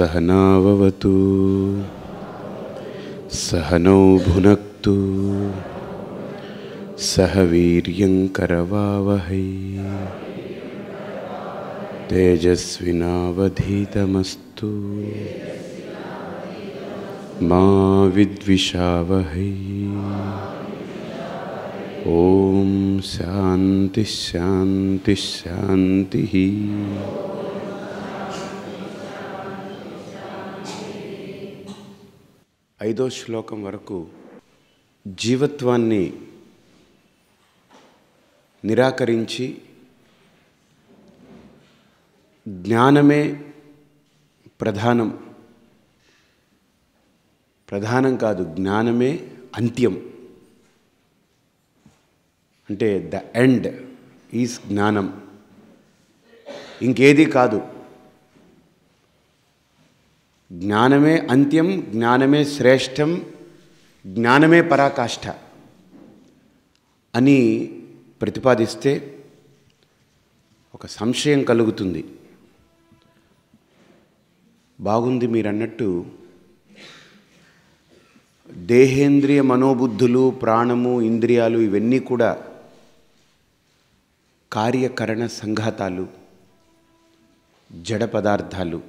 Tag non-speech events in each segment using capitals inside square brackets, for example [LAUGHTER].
सहनावतु सहनौ भुन सह वीर्यङ्करवावहै तेजस्वीधीतमस्तु मा विद्विषावहै ॐ शान्तिः ఐదో శ్లోకం వరకు జీవత్వాన్ని నిరాకరించి జ్ఞానమే ప్రధానం ప్రధానం కాదు జ్ఞానమే అంత్యం అంటే ద ఎండ్ ఈజ్ జ్ఞానం ఇంకేది కాదు జ్ఞానమే అంత్యం జ్ఞానమే శ్రేష్టం జ్ఞానమే పరాకాష్ఠ అని ప్రతిపాదిస్తే ఒక సంశయం కలుగుతుంది బాగుంది మీరన్నట్టు దేహేంద్రియ మనోబుద్ధులు ప్రాణము ఇంద్రియాలు ఇవన్నీ కూడా కార్యకరణ సంఘాతాలు జడ పదార్థాలు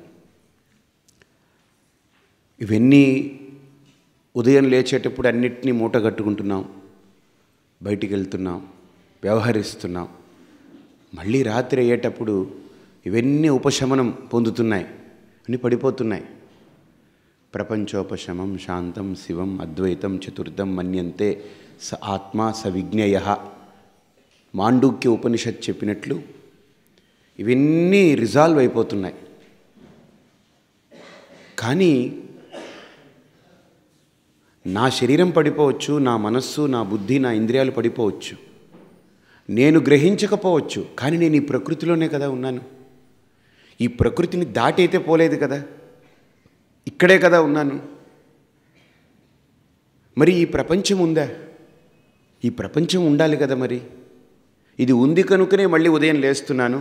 ఇవన్నీ ఉదయం లేచేటప్పుడు అన్నిటినీ కట్టుకుంటున్నాం బయటికి వెళ్తున్నాం వ్యవహరిస్తున్నాం మళ్ళీ రాత్రి అయ్యేటప్పుడు ఇవన్నీ ఉపశమనం పొందుతున్నాయి అన్నీ పడిపోతున్నాయి ప్రపంచోపశమం శాంతం శివం అద్వైతం చతుర్థం మన్యంతే స ఆత్మ సవిజ్ఞయ మాండూక్య ఉపనిషత్ చెప్పినట్లు ఇవన్నీ రిజాల్వ్ అయిపోతున్నాయి కానీ నా శరీరం పడిపోవచ్చు నా మనస్సు నా బుద్ధి నా ఇంద్రియాలు పడిపోవచ్చు నేను గ్రహించకపోవచ్చు కానీ నేను ఈ ప్రకృతిలోనే కదా ఉన్నాను ఈ ప్రకృతిని దాటైతే పోలేదు కదా ఇక్కడే కదా ఉన్నాను మరి ఈ ప్రపంచం ఉందా ఈ ప్రపంచం ఉండాలి కదా మరి ఇది ఉంది కనుకనే మళ్ళీ ఉదయం లేస్తున్నాను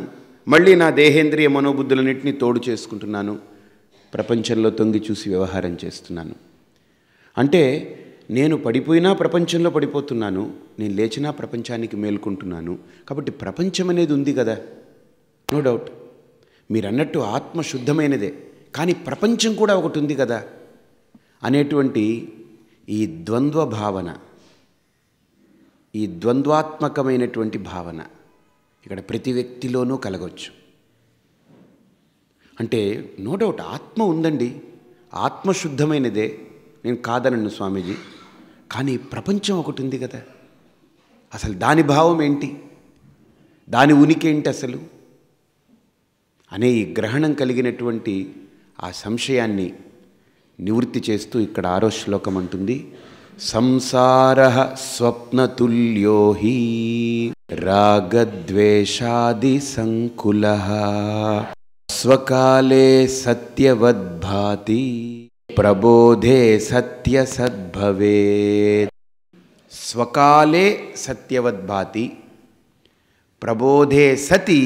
మళ్ళీ నా దేహేంద్రియ మనోబుద్ధులన్నింటినీ తోడు చేసుకుంటున్నాను ప్రపంచంలో తొంగి చూసి వ్యవహారం చేస్తున్నాను అంటే నేను పడిపోయినా ప్రపంచంలో పడిపోతున్నాను నేను లేచినా ప్రపంచానికి మేల్కొంటున్నాను కాబట్టి ప్రపంచం అనేది ఉంది కదా నో డౌట్ మీరన్నట్టు ఆత్మ శుద్ధమైనదే కానీ ప్రపంచం కూడా ఒకటి ఉంది కదా అనేటువంటి ఈ ద్వంద్వ భావన ఈ ద్వంద్వాత్మకమైనటువంటి భావన ఇక్కడ ప్రతి వ్యక్తిలోనూ కలగవచ్చు అంటే నో డౌట్ ఆత్మ ఉందండి ఆత్మశుద్ధమైనదే నేను కాదనను స్వామీజీ కానీ ప్రపంచం ఒకటి ఉంది కదా అసలు దాని భావం ఏంటి దాని ఉనికి ఏంటి అసలు అనే ఈ గ్రహణం కలిగినటువంటి ఆ సంశయాన్ని నివృత్తి చేస్తూ ఇక్కడ ఆరో శ్లోకం అంటుంది సంసార స్వప్నతుల్యో హి రాగద్వేషాది సంకుల స్వకాలే సత్యవద్భాతి ప్రబోధే సత్య సద్భవే స్వకాలే సత్యవద్భాతి ప్రబోధే సతి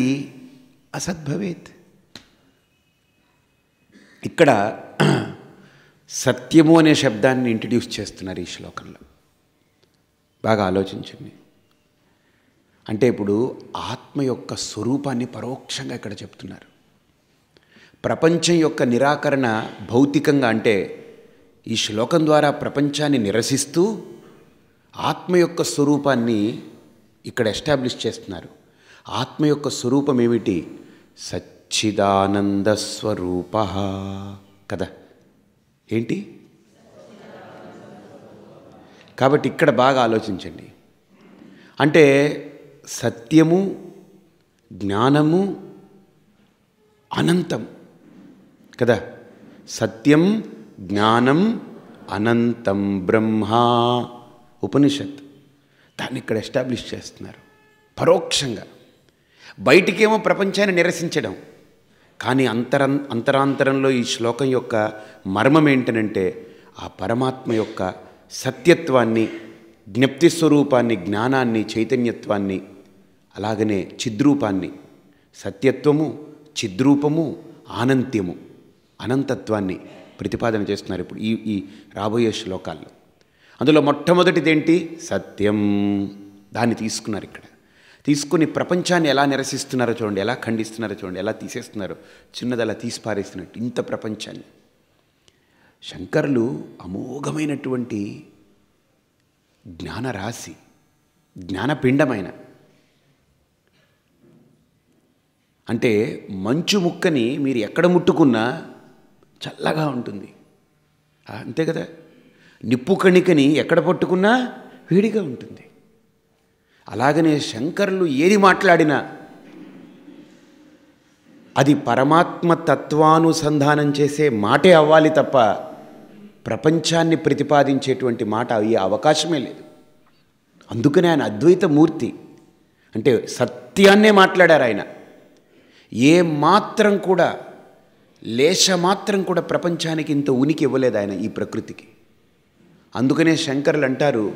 అసద్భవేత్ ఇక్కడ సత్యము అనే శబ్దాన్ని ఇంట్రడ్యూస్ చేస్తున్నారు ఈ శ్లోకంలో బాగా ఆలోచించండి అంటే ఇప్పుడు ఆత్మ యొక్క స్వరూపాన్ని పరోక్షంగా ఇక్కడ చెప్తున్నారు ప్రపంచం యొక్క నిరాకరణ భౌతికంగా అంటే ఈ శ్లోకం ద్వారా ప్రపంచాన్ని నిరసిస్తూ ఆత్మ యొక్క స్వరూపాన్ని ఇక్కడ ఎస్టాబ్లిష్ చేస్తున్నారు ఆత్మ యొక్క స్వరూపం ఏమిటి సచ్చిదానంద స్వరూప కదా ఏంటి కాబట్టి ఇక్కడ బాగా ఆలోచించండి అంటే సత్యము జ్ఞానము అనంతం కదా సత్యం జ్ఞానం అనంతం బ్రహ్మ ఉపనిషత్ దాన్ని ఇక్కడ ఎస్టాబ్లిష్ చేస్తున్నారు పరోక్షంగా బయటికేమో ప్రపంచాన్ని నిరసించడం కానీ అంతరం అంతరాంతరంలో ఈ శ్లోకం యొక్క మర్మం ఏంటనంటే ఆ పరమాత్మ యొక్క సత్యత్వాన్ని జ్ఞప్తి స్వరూపాన్ని జ్ఞానాన్ని చైతన్యత్వాన్ని అలాగనే చిద్రూపాన్ని సత్యత్వము చిద్రూపము ఆనంత్యము అనంతత్వాన్ని ప్రతిపాదన చేస్తున్నారు ఇప్పుడు ఈ ఈ రాబోయే శ్లోకాల్లో అందులో మొట్టమొదటిది ఏంటి సత్యం దాన్ని తీసుకున్నారు ఇక్కడ తీసుకుని ప్రపంచాన్ని ఎలా నిరసిస్తున్నారో చూడండి ఎలా ఖండిస్తున్నారో చూడండి ఎలా తీసేస్తున్నారో చిన్నది అలా తీసి పారేస్తున్నట్టు ఇంత ప్రపంచాన్ని శంకర్లు అమోఘమైనటువంటి జ్ఞానరాశి జ్ఞానపిండమైన అంటే మంచు ముక్కని మీరు ఎక్కడ ముట్టుకున్నా చల్లగా ఉంటుంది అంతే కదా నిప్పు కణికని ఎక్కడ పట్టుకున్నా వేడిగా ఉంటుంది అలాగనే శంకర్లు ఏది మాట్లాడినా అది పరమాత్మ తత్వానుసంధానం చేసే మాటే అవ్వాలి తప్ప ప్రపంచాన్ని ప్రతిపాదించేటువంటి మాట అయ్యే అవకాశమే లేదు అందుకనే ఆయన అద్వైత మూర్తి అంటే సత్యాన్నే మాట్లాడారు ఆయన ఏ మాత్రం కూడా మాత్రం కూడా ప్రపంచానికి ఇంత ఉనికి ఇవ్వలేదు ఆయన ఈ ప్రకృతికి అందుకనే శంకర్లు అంటారు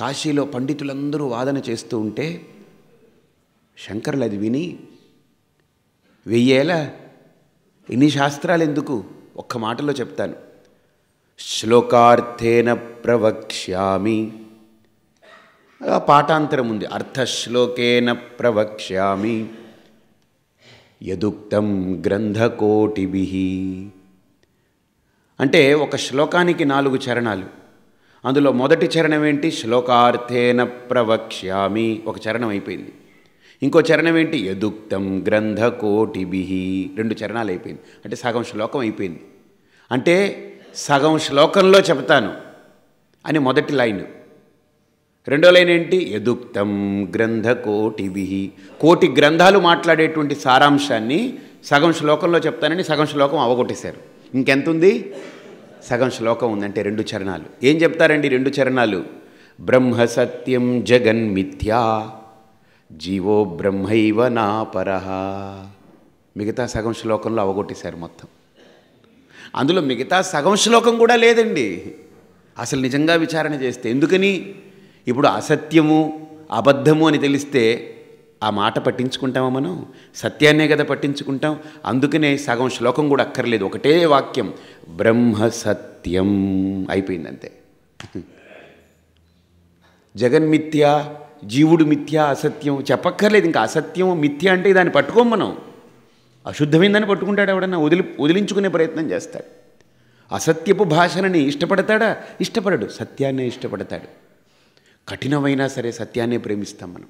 కాశీలో పండితులందరూ వాదన చేస్తూ ఉంటే శంకర్లు అది విని వెయ్యేలా ఇన్ని శాస్త్రాలు ఎందుకు ఒక్క మాటలో చెప్తాను శ్లోకార్థేన ప్రవక్ష్యామి పాఠాంతరం ఉంది అర్థశ్లోకేన ప్రవక్ష్యామి యదుక్తం గ్రంథకోటిభి అంటే ఒక శ్లోకానికి నాలుగు చరణాలు అందులో మొదటి చరణం ఏంటి శ్లోకార్థేన ప్రవక్ష్యామి ఒక చరణం అయిపోయింది ఇంకో చరణం ఏంటి యదుక్తం గ్రంథకోటిభి రెండు చరణాలు అయిపోయింది అంటే సగం శ్లోకం అయిపోయింది అంటే సగం శ్లోకంలో చెప్తాను అని మొదటి లైన్ రెండో లైన్ ఏంటి యదుక్తం గ్రంథకోటివి కోటి గ్రంథాలు మాట్లాడేటువంటి సారాంశాన్ని సగం శ్లోకంలో చెప్తానని సగం శ్లోకం అవగొట్టేశారు ఇంకెంతుంది సగం శ్లోకం ఉందంటే రెండు చరణాలు ఏం చెప్తారండి రెండు చరణాలు బ్రహ్మ సత్యం జగన్మిథ్యా జీవో బ్రహ్మైవ నాపర మిగతా సగం శ్లోకంలో అవగొట్టేశారు మొత్తం అందులో మిగతా సగం శ్లోకం కూడా లేదండి అసలు నిజంగా విచారణ చేస్తే ఎందుకని ఇప్పుడు అసత్యము అబద్ధము అని తెలిస్తే ఆ మాట పట్టించుకుంటామా మనం సత్యాన్నే కదా పట్టించుకుంటాం అందుకనే సగం శ్లోకం కూడా అక్కర్లేదు ఒకటే వాక్యం బ్రహ్మ సత్యం అయిపోయింది అంతే జగన్మిథ్య జీవుడు మిథ్య అసత్యం చెప్పక్కర్లేదు ఇంకా అసత్యం మిథ్య అంటే దాన్ని పట్టుకోం మనం అశుద్ధమైందని పట్టుకుంటాడు ఎవడన్నా వదిలి వదిలించుకునే ప్రయత్నం చేస్తాడు అసత్యపు భాషలని ఇష్టపడతాడా ఇష్టపడడు సత్యాన్నే ఇష్టపడతాడు కఠినమైనా సరే సత్యాన్నే ప్రేమిస్తాం మనం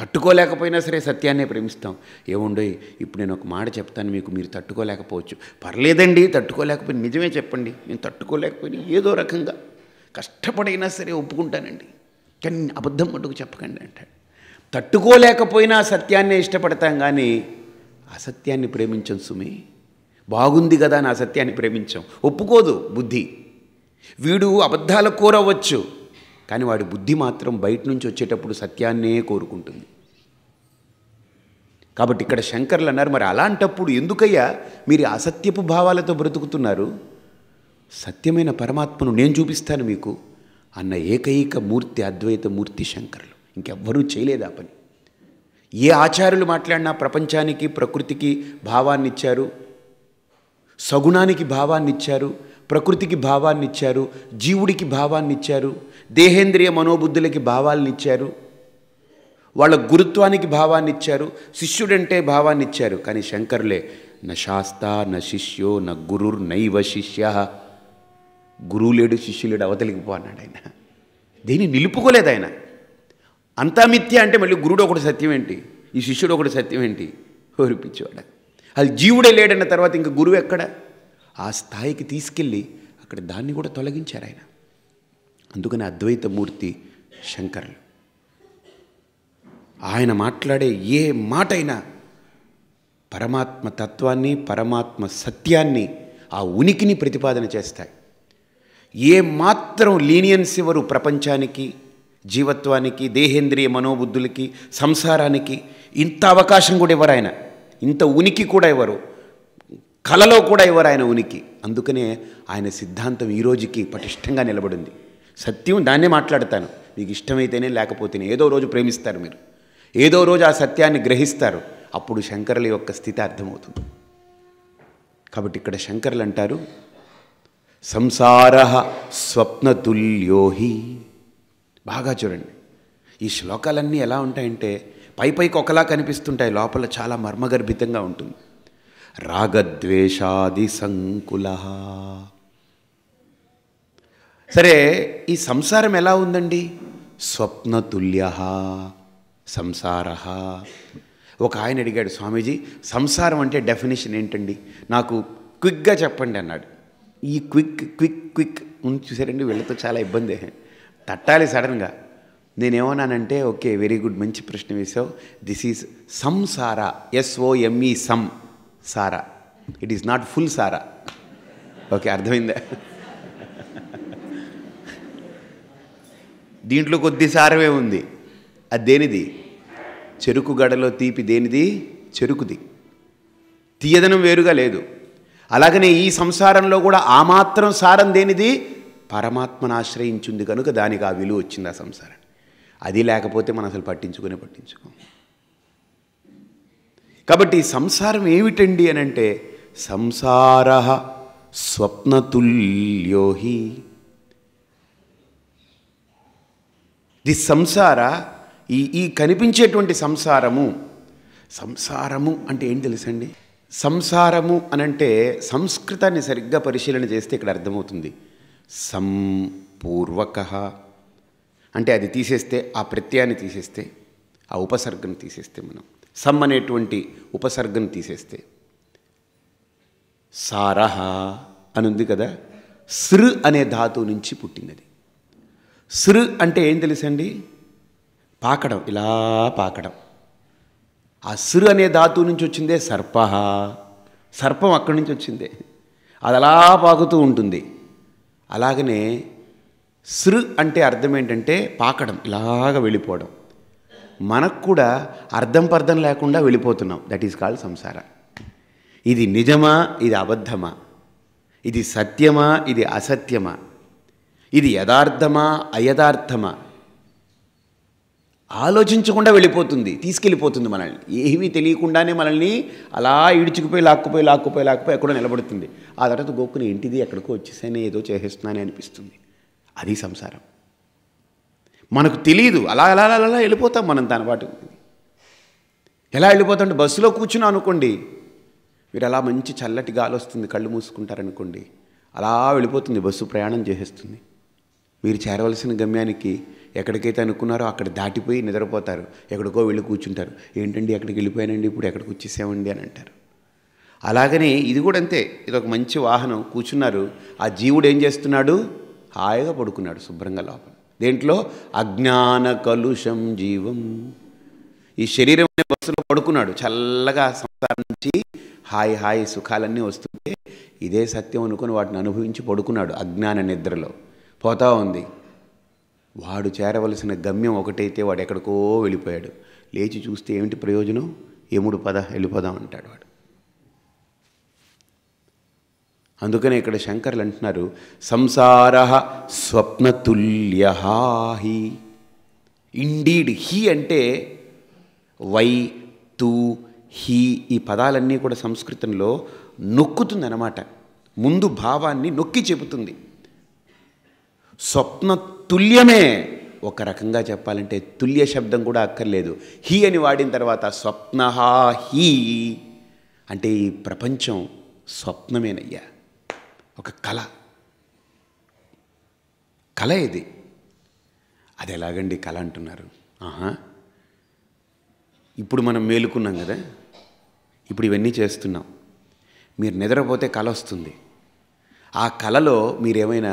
తట్టుకోలేకపోయినా సరే సత్యాన్నే ప్రేమిస్తాం ఏముండో ఇప్పుడు నేను ఒక మాట చెప్తాను మీకు మీరు తట్టుకోలేకపోవచ్చు పర్లేదండి తట్టుకోలేకపోయినా నిజమే చెప్పండి నేను తట్టుకోలేకపోయినా ఏదో రకంగా కష్టపడైనా సరే ఒప్పుకుంటానండి కానీ అబద్ధం మటుకు చెప్పకండి అంటాడు తట్టుకోలేకపోయినా సత్యాన్నే ఇష్టపడతాం కానీ అసత్యాన్ని ప్రేమించం సుమి బాగుంది కదా అని అసత్యాన్ని ప్రేమించాం ఒప్పుకోదు బుద్ధి వీడు అబద్ధాల కూరవచ్చు కానీ వాడి బుద్ధి మాత్రం బయట నుంచి వచ్చేటప్పుడు సత్యాన్నే కోరుకుంటుంది కాబట్టి ఇక్కడ శంకర్లు అన్నారు మరి అలాంటప్పుడు ఎందుకయ్యా మీరు అసత్యపు భావాలతో బ్రతుకుతున్నారు సత్యమైన పరమాత్మను నేను చూపిస్తాను మీకు అన్న ఏకైక మూర్తి అద్వైత మూర్తి శంకర్లు ఇంకెవ్వరూ చేయలేదు ఆ పని ఏ ఆచార్యులు మాట్లాడినా ప్రపంచానికి ప్రకృతికి భావాన్ని ఇచ్చారు సగుణానికి భావాన్ని ఇచ్చారు ప్రకృతికి భావాన్ని ఇచ్చారు జీవుడికి భావాన్ని ఇచ్చారు దేహేంద్రియ మనోబుద్ధులకి భావాలను ఇచ్చారు వాళ్ళ గురుత్వానికి భావాన్ని ఇచ్చారు శిష్యుడంటే భావాన్ని ఇచ్చారు కానీ శంకర్లే న శాస్త న శిష్యో న గురుర్ నైవ శిష్య గురువు లేడు శిష్యులేడు అవతలికి పో అన్నాడు ఆయన దేన్ని నిలుపుకోలేదు ఆయన అంతా మిథ్య అంటే మళ్ళీ గురుడు ఒకటి సత్యం ఏంటి ఈ శిష్యుడు ఒకటి సత్యం ఏంటి ఓరిపించేవాడు అది జీవుడే లేడన్న తర్వాత ఇంక గురువు ఎక్కడ ఆ స్థాయికి తీసుకెళ్ళి అక్కడ దాన్ని కూడా తొలగించారు ఆయన అందుకని అద్వైతమూర్తి శంకరులు ఆయన మాట్లాడే ఏ మాట అయినా పరమాత్మ తత్వాన్ని పరమాత్మ సత్యాన్ని ఆ ఉనికిని ప్రతిపాదన చేస్తాయి ఏ మాత్రం లీనియన్స్ ఇవ్వరు ప్రపంచానికి జీవత్వానికి దేహేంద్రియ మనోబుద్ధులకి సంసారానికి ఇంత అవకాశం కూడా ఇవ్వరు ఆయన ఇంత ఉనికి కూడా ఇవ్వరు కలలో కూడా ఇవ్వరు ఆయన ఉనికి అందుకనే ఆయన సిద్ధాంతం ఈరోజుకి పటిష్టంగా నిలబడింది సత్యం దాన్నే మాట్లాడతాను మీకు ఇష్టమైతేనే లేకపోతేనే ఏదో రోజు ప్రేమిస్తారు మీరు ఏదో రోజు ఆ సత్యాన్ని గ్రహిస్తారు అప్పుడు శంకరుల యొక్క స్థితి అర్థమవుతుంది కాబట్టి ఇక్కడ శంకరులు అంటారు సంసార స్వప్నతుల్యోహి బాగా చూడండి ఈ శ్లోకాలన్నీ ఎలా ఉంటాయంటే పై పైకి ఒకలా కనిపిస్తుంటాయి లోపల చాలా మర్మగర్భితంగా ఉంటుంది రాగద్వేషాది సంకుల సరే ఈ సంసారం ఎలా ఉందండి స్వప్నతుల్య సంసార ఒక ఆయన అడిగాడు స్వామీజీ సంసారం అంటే డెఫినేషన్ ఏంటండి నాకు క్విక్గా చెప్పండి అన్నాడు ఈ క్విక్ క్విక్ క్విక్ ఉంది చూసారండి వీళ్ళతో చాలా ఇబ్బంది తట్టాలి సడన్గా నేనేమన్నానంటే ఓకే వెరీ గుడ్ మంచి ప్రశ్న వేసావు దిస్ ఈజ్ సంసారా ఎస్ఓఎంఈ సమ్ సారా ఇట్ ఈస్ నాట్ ఫుల్ సారా ఓకే అర్థమైందా దీంట్లో కొద్ది సారమే ఉంది అది దేనిది చెరుకు గడలో తీపి దేనిది చెరుకుది తీయదనం వేరుగా లేదు అలాగనే ఈ సంసారంలో కూడా ఆ మాత్రం సారం దేనిది పరమాత్మను ఆశ్రయించింది కనుక దానికి ఆ విలువ వచ్చింది ఆ సంసారం అది లేకపోతే మనం అసలు పట్టించుకునే పట్టించుకోం కాబట్టి సంసారం ఏమిటండి అని అంటే సంసార స్వప్నతుల్యోహి ది సంసార ఈ ఈ కనిపించేటువంటి సంసారము సంసారము అంటే ఏం తెలుసండి సంసారము అనంటే సంస్కృతాన్ని సరిగ్గా పరిశీలన చేస్తే ఇక్కడ అర్థమవుతుంది సంపూర్వక అంటే అది తీసేస్తే ఆ ప్రత్యయాన్ని తీసేస్తే ఆ ఉపసర్గను తీసేస్తే మనం సమ్ అనేటువంటి ఉపసర్గను తీసేస్తే సారహ అని ఉంది కదా సృ అనే ధాతువు నుంచి పుట్టినది సృ అంటే ఏం తెలుసండి పాకడం ఇలా పాకడం ఆ సృ అనే ధాతువు నుంచి వచ్చిందే సర్ప సర్పం అక్కడి నుంచి వచ్చిందే అది అలా పాకుతూ ఉంటుంది అలాగనే సృ అంటే అర్థం ఏంటంటే పాకడం ఇలాగ వెళ్ళిపోవడం మనకు కూడా అర్థం పర్థం లేకుండా వెళ్ళిపోతున్నాం దట్ ఈస్ కాల్డ్ సంసార ఇది నిజమా ఇది అబద్ధమా ఇది సత్యమా ఇది అసత్యమా ఇది యథార్థమా అయథార్థమా ఆలోచించకుండా వెళ్ళిపోతుంది తీసుకెళ్ళిపోతుంది మనల్ని ఏమీ తెలియకుండానే మనల్ని అలా ఇడుచుకుపోయి లాక్కుపోయి లాక్కుపోయి లాక్కుపోయి ఎక్కడో నిలబడుతుంది ఆ తర్వాత గోక్కుని ఇంటిది ఎక్కడికో వచ్చేసానే ఏదో చేసేస్తున్నానే అనిపిస్తుంది అది సంసారం మనకు తెలియదు అలా అలా అలా అలా వెళ్ళిపోతాం మనం దాని పాటు ఎలా వెళ్ళిపోతామంటే బస్సులో కూర్చుని అనుకోండి మీరు అలా మంచి చల్లటి గాలి వస్తుంది కళ్ళు మూసుకుంటారనుకోండి అలా వెళ్ళిపోతుంది బస్సు ప్రయాణం చేసేస్తుంది మీరు చేరవలసిన గమ్యానికి ఎక్కడికైతే అనుకున్నారో అక్కడ దాటిపోయి నిద్రపోతారు ఎక్కడికో వెళ్ళి కూర్చుంటారు ఏంటండి ఎక్కడికి వెళ్ళిపోయానండి ఇప్పుడు ఎక్కడికి వచ్చేసామండి అని అంటారు అలాగనే ఇది కూడా అంతే ఇది ఒక మంచి వాహనం కూర్చున్నారు ఆ జీవుడు ఏం చేస్తున్నాడు హాయిగా పడుకున్నాడు శుభ్రంగా లోపల దేంట్లో అజ్ఞాన కలుషం జీవం ఈ శరీరం బస్సులో పడుకున్నాడు చల్లగా సంసారం నుంచి హాయి హాయి సుఖాలన్నీ వస్తుంటే ఇదే సత్యం అనుకుని వాటిని అనుభవించి పడుకున్నాడు అజ్ఞాన నిద్రలో పోతా ఉంది వాడు చేరవలసిన గమ్యం ఒకటైతే వాడు ఎక్కడికో వెళ్ళిపోయాడు లేచి చూస్తే ఏమిటి ప్రయోజనం ఏముడు పద వెళ్ళిపోదాం అంటాడు వాడు అందుకనే ఇక్కడ శంకర్లు అంటున్నారు సంసార స్వప్నతుల్య హి ఇండీడ్ హీ అంటే వై తూ హీ ఈ పదాలన్నీ కూడా సంస్కృతంలో అన్నమాట ముందు భావాన్ని నొక్కి చెబుతుంది స్వప్న తుల్యమే ఒక రకంగా చెప్పాలంటే తుల్య శబ్దం కూడా అక్కర్లేదు హీ అని వాడిన తర్వాత స్వప్న హీ అంటే ఈ ప్రపంచం స్వప్నమేనయ్యా ఒక కళ కళ ఇది అది ఎలాగండి కళ అంటున్నారు ఆహా ఇప్పుడు మనం మేలుకున్నాం కదా ఇప్పుడు ఇవన్నీ చేస్తున్నాం మీరు నిద్రపోతే కళ వస్తుంది ఆ కళలో మీరేమైనా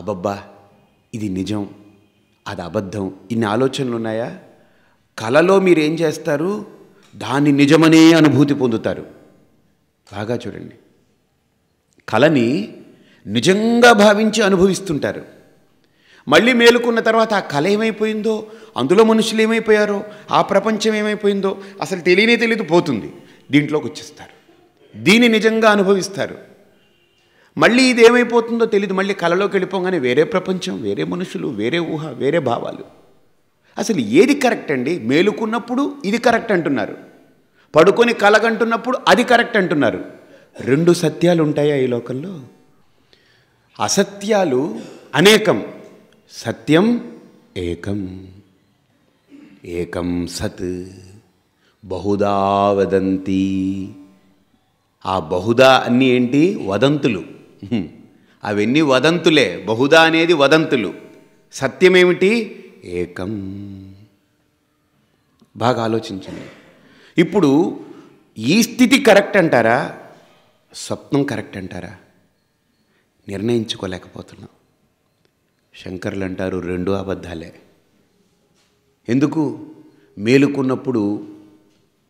అబ్బబ్బా ఇది నిజం అది అబద్ధం ఇన్ని ఆలోచనలు ఉన్నాయా కళలో మీరు ఏం చేస్తారు దాన్ని నిజమనే అనుభూతి పొందుతారు బాగా చూడండి కళని నిజంగా భావించి అనుభవిస్తుంటారు మళ్ళీ మేలుకున్న తర్వాత ఆ కళ ఏమైపోయిందో అందులో మనుషులు ఏమైపోయారో ఆ ప్రపంచం ఏమైపోయిందో అసలు తెలియనే తెలియదు పోతుంది దీంట్లోకి వచ్చేస్తారు దీన్ని నిజంగా అనుభవిస్తారు మళ్ళీ ఇది ఏమైపోతుందో తెలియదు మళ్ళీ కళలోకి వెళ్ళిపోగానే వేరే ప్రపంచం వేరే మనుషులు వేరే ఊహ వేరే భావాలు అసలు ఏది కరెక్ట్ అండి మేలుకున్నప్పుడు ఇది కరెక్ట్ అంటున్నారు పడుకొని కలగంటున్నప్పుడు అది కరెక్ట్ అంటున్నారు రెండు సత్యాలు ఉంటాయా ఈ లోకంలో అసత్యాలు అనేకం సత్యం ఏకం ఏకం సత్ బహుదా వదంతి ఆ బహుదా అన్నీ ఏంటి వదంతులు అవన్నీ వదంతులే బహుదా అనేది వదంతులు సత్యమేమిటి ఏకం బాగా ఆలోచించండి ఇప్పుడు ఈ స్థితి కరెక్ట్ అంటారా స్వప్నం కరెక్ట్ అంటారా నిర్ణయించుకోలేకపోతున్నాం శంకర్లు అంటారు రెండు అబద్ధాలే ఎందుకు మేలుకున్నప్పుడు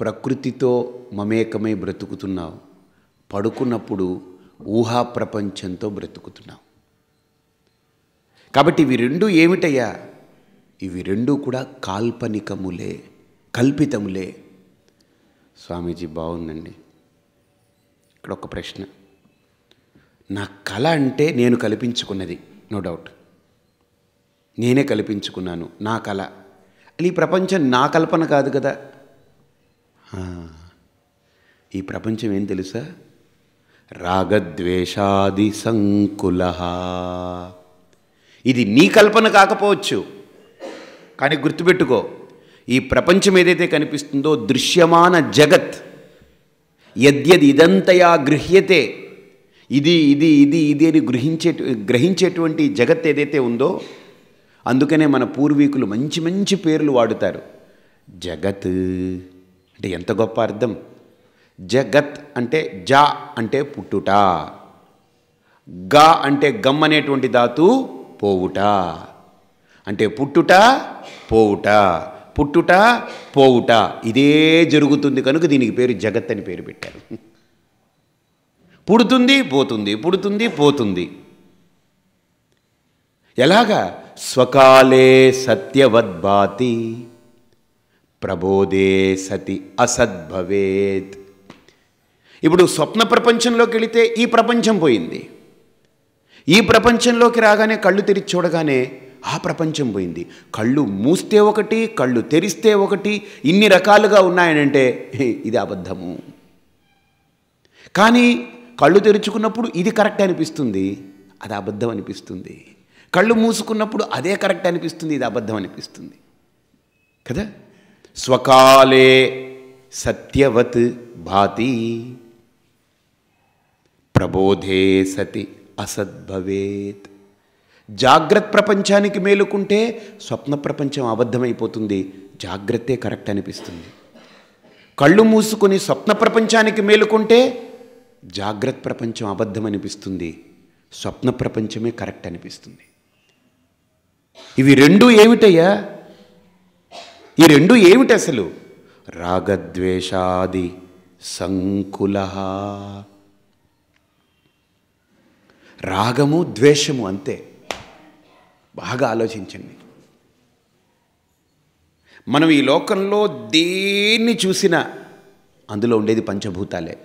ప్రకృతితో మమేకమై బ్రతుకుతున్నావు పడుకున్నప్పుడు ఊహా ప్రపంచంతో బ్రతుకుతున్నాం కాబట్టి ఇవి రెండు ఏమిటయ్యా ఇవి రెండు కూడా కాల్పనికములే కల్పితములే స్వామీజీ బాగుందండి ఇక్కడ ఒక ప్రశ్న నా కళ అంటే నేను కల్పించుకున్నది నో డౌట్ నేనే కల్పించుకున్నాను నా కళ ఈ ప్రపంచం నా కల్పన కాదు కదా ఈ ప్రపంచం ఏం తెలుసా రాగద్వేషాది సంకుల ఇది నీ కల్పన కాకపోవచ్చు కానీ గుర్తుపెట్టుకో ఈ ప్రపంచం ఏదైతే కనిపిస్తుందో దృశ్యమాన జగత్ యద్యది ఇదంతయా గృహ్యతే ఇది ఇది ఇది ఇది అని గ్రహించే గ్రహించేటువంటి జగత్ ఏదైతే ఉందో అందుకనే మన పూర్వీకులు మంచి మంచి పేర్లు వాడుతారు జగత్ అంటే ఎంత గొప్ప అర్థం జగత్ అంటే జా అంటే పుట్టుట గా అంటే గమ్ అనేటువంటి ధాతు పోవుట అంటే పుట్టుట పోవుట పుట్టుట పోవుట ఇదే జరుగుతుంది కనుక దీనికి పేరు జగత్ అని పేరు పెట్టారు పుడుతుంది పోతుంది పుడుతుంది పోతుంది ఎలాగా స్వకాలే సత్యవద్భాతి ప్రబోధే సతి అసద్భవేత్ ఇప్పుడు స్వప్న ప్రపంచంలోకి వెళితే ఈ ప్రపంచం పోయింది ఈ ప్రపంచంలోకి రాగానే కళ్ళు తెరిచి చూడగానే ఆ ప్రపంచం పోయింది కళ్ళు మూస్తే ఒకటి కళ్ళు తెరిస్తే ఒకటి ఇన్ని రకాలుగా ఉన్నాయనంటే [LAUGHS] ఇది అబద్ధము కానీ కళ్ళు తెరుచుకున్నప్పుడు ఇది కరెక్ట్ అనిపిస్తుంది అది అబద్ధం అనిపిస్తుంది కళ్ళు మూసుకున్నప్పుడు అదే కరెక్ట్ అనిపిస్తుంది ఇది అబద్ధం అనిపిస్తుంది కదా స్వకాలే సత్యవత్ భాతి ప్రబోధే సతి అసద్భవేత్ జాగ్రత్త ప్రపంచానికి మేలుకుంటే స్వప్న ప్రపంచం అబద్ధమైపోతుంది జాగ్రత్తే కరెక్ట్ అనిపిస్తుంది కళ్ళు మూసుకొని స్వప్న ప్రపంచానికి మేలుకుంటే జాగ్రత్త ప్రపంచం అబద్ధం అనిపిస్తుంది స్వప్న ప్రపంచమే కరెక్ట్ అనిపిస్తుంది ఇవి రెండు ఏమిటయ్యా ఈ రెండు ఏమిటి అసలు రాగద్వేషాది సంకుల రాగము ద్వేషము అంతే బాగా ఆలోచించండి మనం ఈ లోకంలో దేన్ని చూసినా అందులో ఉండేది పంచభూతాలే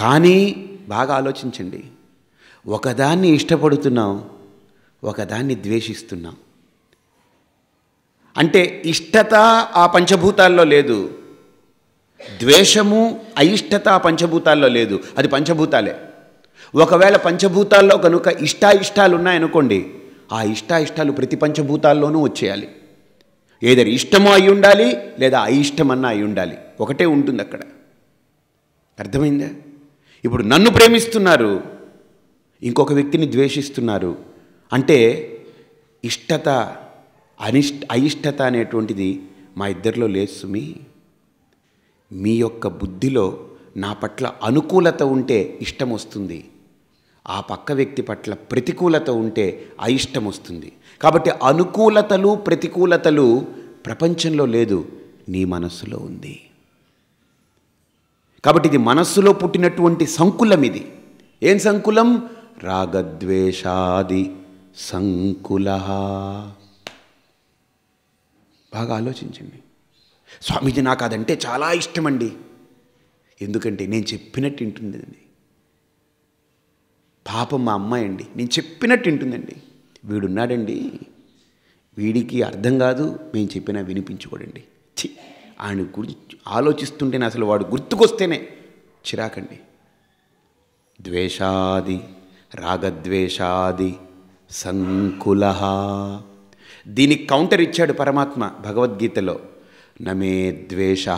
కానీ బాగా ఆలోచించండి ఒకదాన్ని ఇష్టపడుతున్నాం ఒకదాన్ని ద్వేషిస్తున్నాం అంటే ఇష్టత ఆ పంచభూతాల్లో లేదు ద్వేషము అయిష్టత ఆ పంచభూతాల్లో లేదు అది పంచభూతాలే ఒకవేళ పంచభూతాల్లో కనుక ఇష్టాయిష్టాలు ఉన్నాయనుకోండి ఆ ఇష్టాయిష్టాలు ప్రతి పంచభూతాల్లోనూ వచ్చేయాలి ఏదైనా ఇష్టము అయి ఉండాలి లేదా అయిష్టమన్నా అయి ఉండాలి ఒకటే ఉంటుంది అక్కడ అర్థమైందా ఇప్పుడు నన్ను ప్రేమిస్తున్నారు ఇంకొక వ్యక్తిని ద్వేషిస్తున్నారు అంటే ఇష్టత అనిష్ట అయిష్టత అనేటువంటిది మా ఇద్దరిలో లేదు సుమి మీ యొక్క బుద్ధిలో నా పట్ల అనుకూలత ఉంటే ఇష్టం వస్తుంది ఆ పక్క వ్యక్తి పట్ల ప్రతికూలత ఉంటే అయిష్టం వస్తుంది కాబట్టి అనుకూలతలు ప్రతికూలతలు ప్రపంచంలో లేదు నీ మనస్సులో ఉంది కాబట్టి ఇది మనస్సులో పుట్టినటువంటి సంకులం ఇది ఏం సంకులం రాగద్వేషాది సంకుల బాగా ఆలోచించండి స్వామీజీ నాకు అదంటే చాలా ఇష్టమండి ఎందుకంటే నేను చెప్పినట్టు వింటుందండి పాపం మా అమ్మాయి అండి నేను చెప్పినట్టు వింటుందండి వీడున్నాడండి వీడికి అర్థం కాదు మేము చెప్పినా వినిపించుకోడండి చి ఆయన గురించి ఆలోచిస్తుంటేనే అసలు వాడు గుర్తుకొస్తేనే చిరాకండి ద్వేషాది రాగద్వేషాది సంకుల దీనికి కౌంటర్ ఇచ్చాడు పరమాత్మ భగవద్గీతలో నమే ద్వేష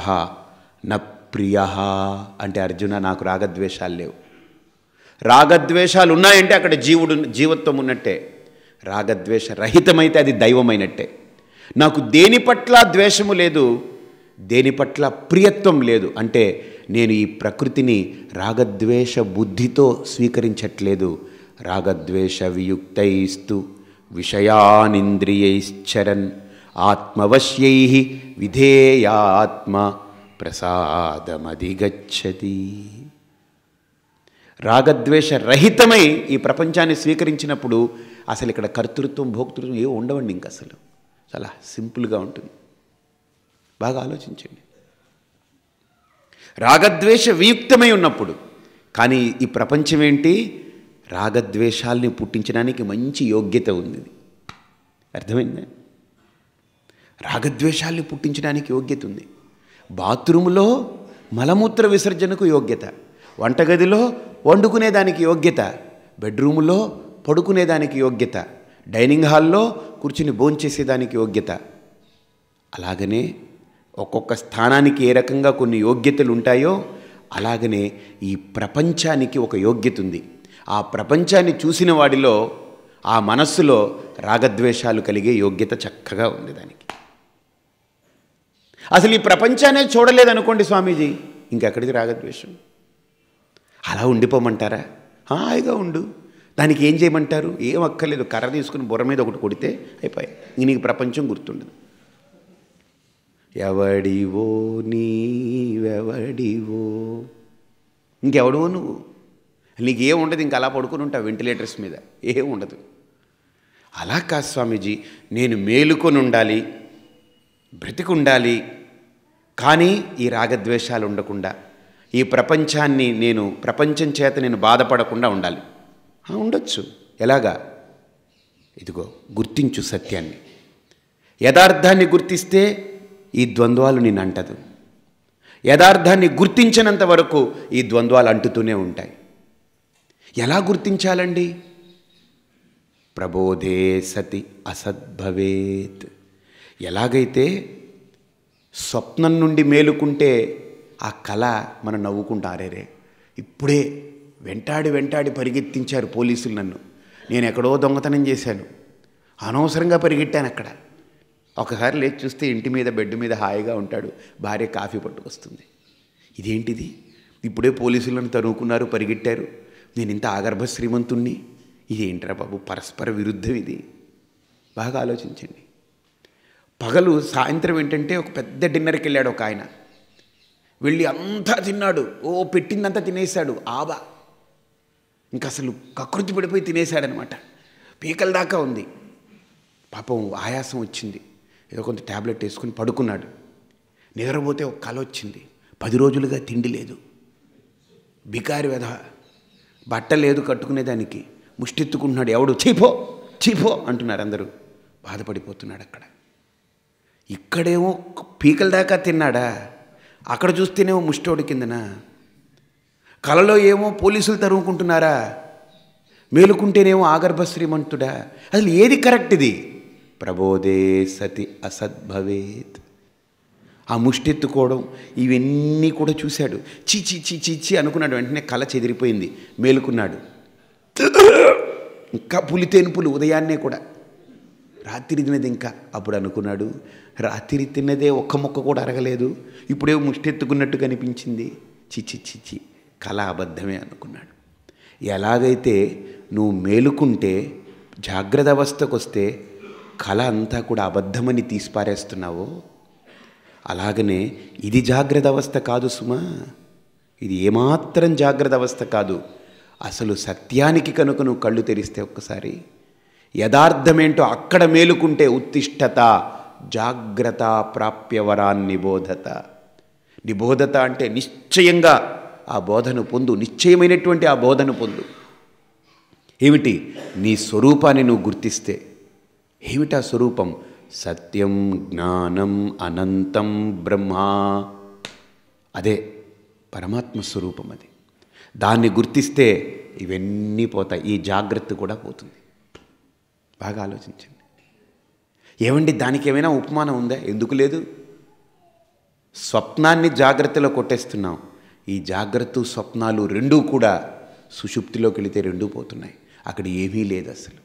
న ప్రియ అంటే అర్జున నాకు రాగద్వేషాలు లేవు రాగద్వేషాలు ఉన్నాయంటే అక్కడ జీవుడు జీవత్వం ఉన్నట్టే రాగద్వేష రహితమైతే అది దైవమైనట్టే నాకు దేని పట్ల ద్వేషము లేదు దేని పట్ల ప్రియత్వం లేదు అంటే నేను ఈ ప్రకృతిని రాగద్వేష బుద్ధితో స్వీకరించట్లేదు రాగద్వేష వియుక్తైస్తు విషయానింద్రియైశ్చరన్ ఆత్మవశ్యై విధేయాత్మ ప్రసాదమధిగచ్చతి రాగద్వేష రహితమై ఈ ప్రపంచాన్ని స్వీకరించినప్పుడు అసలు ఇక్కడ కర్తృత్వం భోక్తృత్వం ఏ ఉండవండి ఇంక అసలు చాలా సింపుల్గా ఉంటుంది బాగా ఆలోచించండి రాగద్వేష వియుక్తమై ఉన్నప్పుడు కానీ ఈ ప్రపంచం ఏంటి రాగద్వేషాలని పుట్టించడానికి మంచి యోగ్యత ఉంది అర్థమైందా రాగద్వేషాలని పుట్టించడానికి యోగ్యత ఉంది బాత్రూంలో మలమూత్ర విసర్జనకు యోగ్యత వంటగదిలో వండుకునేదానికి యోగ్యత బెడ్రూములో పడుకునేదానికి యోగ్యత డైనింగ్ హాల్లో కూర్చుని భోంచేసేదానికి యోగ్యత అలాగనే ఒక్కొక్క స్థానానికి ఏ రకంగా కొన్ని యోగ్యతలు ఉంటాయో అలాగనే ఈ ప్రపంచానికి ఒక యోగ్యత ఉంది ఆ ప్రపంచాన్ని చూసిన వాడిలో ఆ మనస్సులో రాగద్వేషాలు కలిగే యోగ్యత చక్కగా ఉంది దానికి అసలు ఈ ప్రపంచానే చూడలేదనుకోండి స్వామీజీ ఇంకెక్కడికి రాగద్వేషం అలా ఉండిపోమంటారా హాయిగా ఉండు దానికి ఏం చేయమంటారు ఏం అక్కర్లేదు కర్ర తీసుకుని బుర్ర మీద ఒకటి కొడితే అయిపోయాయి నీకు ప్రపంచం గుర్తుండదు ఎవడివో నీవెవడివో ఇంకెవడో నువ్వు నీకేం ఉండదు ఇంకా అలా పడుకుని ఉంటావు వెంటిలేటర్స్ మీద ఏం ఉండదు అలా కాదు స్వామీజీ నేను మేలుకొని ఉండాలి బ్రతికుండాలి కానీ ఈ రాగద్వేషాలు ఉండకుండా ఈ ప్రపంచాన్ని నేను ప్రపంచం చేత నేను బాధపడకుండా ఉండాలి ఉండొచ్చు ఎలాగా ఇదిగో గుర్తించు సత్యాన్ని యథార్థాన్ని గుర్తిస్తే ఈ ద్వంద్వాలు నేను అంటదు యథార్థాన్ని గుర్తించినంత వరకు ఈ ద్వంద్వాలు అంటుతూనే ఉంటాయి ఎలా గుర్తించాలండి ప్రబోధే సతి అసద్భవేత్ ఎలాగైతే స్వప్నం నుండి మేలుకుంటే ఆ కళ మనం నవ్వుకుంటారేరే ఇప్పుడే వెంటాడి వెంటాడి పరిగెత్తించారు పోలీసులు నన్ను నేను ఎక్కడో దొంగతనం చేశాను అనవసరంగా పరిగెట్టాను అక్కడ ఒకసారి లేచి చూస్తే ఇంటి మీద బెడ్ మీద హాయిగా ఉంటాడు భార్య కాఫీ పట్టుకొస్తుంది ఇదేంటిది ఇప్పుడే పోలీసులను తరుముకున్నారు పరిగెట్టారు నేను ఇంత ఆగర్భ శ్రీమంతుణ్ణి ఇదేంట్రా బాబు పరస్పర విరుద్ధం ఇది బాగా ఆలోచించండి పగలు సాయంత్రం ఏంటంటే ఒక పెద్ద డిన్నర్కి వెళ్ళాడు ఒక ఆయన వెళ్ళి అంతా తిన్నాడు ఓ పెట్టిందంతా తినేశాడు ఆబా ఇంకా అసలు కకృతి పడిపోయి తినేశాడనమాట పీకల దాకా ఉంది పాపం ఆయాసం వచ్చింది ఏదో కొంత ట్యాబ్లెట్ వేసుకుని పడుకున్నాడు నిద్రపోతే ఒక కళ వచ్చింది పది రోజులుగా తిండి లేదు బికారి వ్యధ బట్ట లేదు కట్టుకునేదానికి ముష్టిత్తుకుంటున్నాడు ఎవడు చీపో చీపో అంటున్నారు అందరూ బాధపడిపోతున్నాడు అక్కడ ఇక్కడేమో పీకల దాకా తిన్నాడా అక్కడ చూస్తేనేమో ముష్టోడి కిందన కలలో ఏమో పోలీసులు తరుముకుంటున్నారా మేలుకుంటేనేమో ఆగర్భ శ్రీమంతుడా అసలు ఏది కరెక్ట్ ఇది ప్రబోధే సతి అసద్భవేత్ ఆ ముష్టెత్తుకోవడం ఇవన్నీ కూడా చూశాడు చీచి చీ చీచి అనుకున్నాడు వెంటనే కళ చెదిరిపోయింది మేలుకున్నాడు ఇంకా పులితేనుపులు ఉదయాన్నే కూడా రాత్రి తినది ఇంకా అప్పుడు అనుకున్నాడు రాత్రి తిన్నదే ఒక్క మొక్క కూడా అరగలేదు ఇప్పుడే ముష్టెత్తుకున్నట్టు కనిపించింది చిచ్చి చిచ్చి కళ అబద్ధమే అనుకున్నాడు ఎలాగైతే నువ్వు మేలుకుంటే జాగ్రత్త అవస్థకు వస్తే కళ అంతా కూడా అబద్ధమని తీసిపారేస్తున్నావో అలాగనే ఇది జాగ్రత్త అవస్థ కాదు సుమా ఇది ఏమాత్రం జాగ్రత్త అవస్థ కాదు అసలు సత్యానికి కనుక నువ్వు కళ్ళు తెరిస్తే ఒక్కసారి యథార్థమేంటో అక్కడ మేలుకుంటే ఉత్తిష్టత జాగ్రత్త నిబోధత నిబోధత అంటే నిశ్చయంగా ఆ బోధను పొందు నిశ్చయమైనటువంటి ఆ బోధను పొందు ఏమిటి నీ స్వరూపాన్ని నువ్వు గుర్తిస్తే ఏమిటా స్వరూపం సత్యం జ్ఞానం అనంతం బ్రహ్మ అదే పరమాత్మ స్వరూపం అది దాన్ని గుర్తిస్తే ఇవన్నీ పోతాయి ఈ జాగ్రత్త కూడా పోతుంది బాగా ఆలోచించండి ఏమండి దానికి ఏమైనా ఉపమానం ఉందా ఎందుకు లేదు స్వప్నాన్ని జాగ్రత్తలో కొట్టేస్తున్నాం ఈ జాగ్రత్త స్వప్నాలు రెండూ కూడా సుషుప్తిలోకి వెళితే రెండూ పోతున్నాయి అక్కడ ఏమీ లేదు అసలు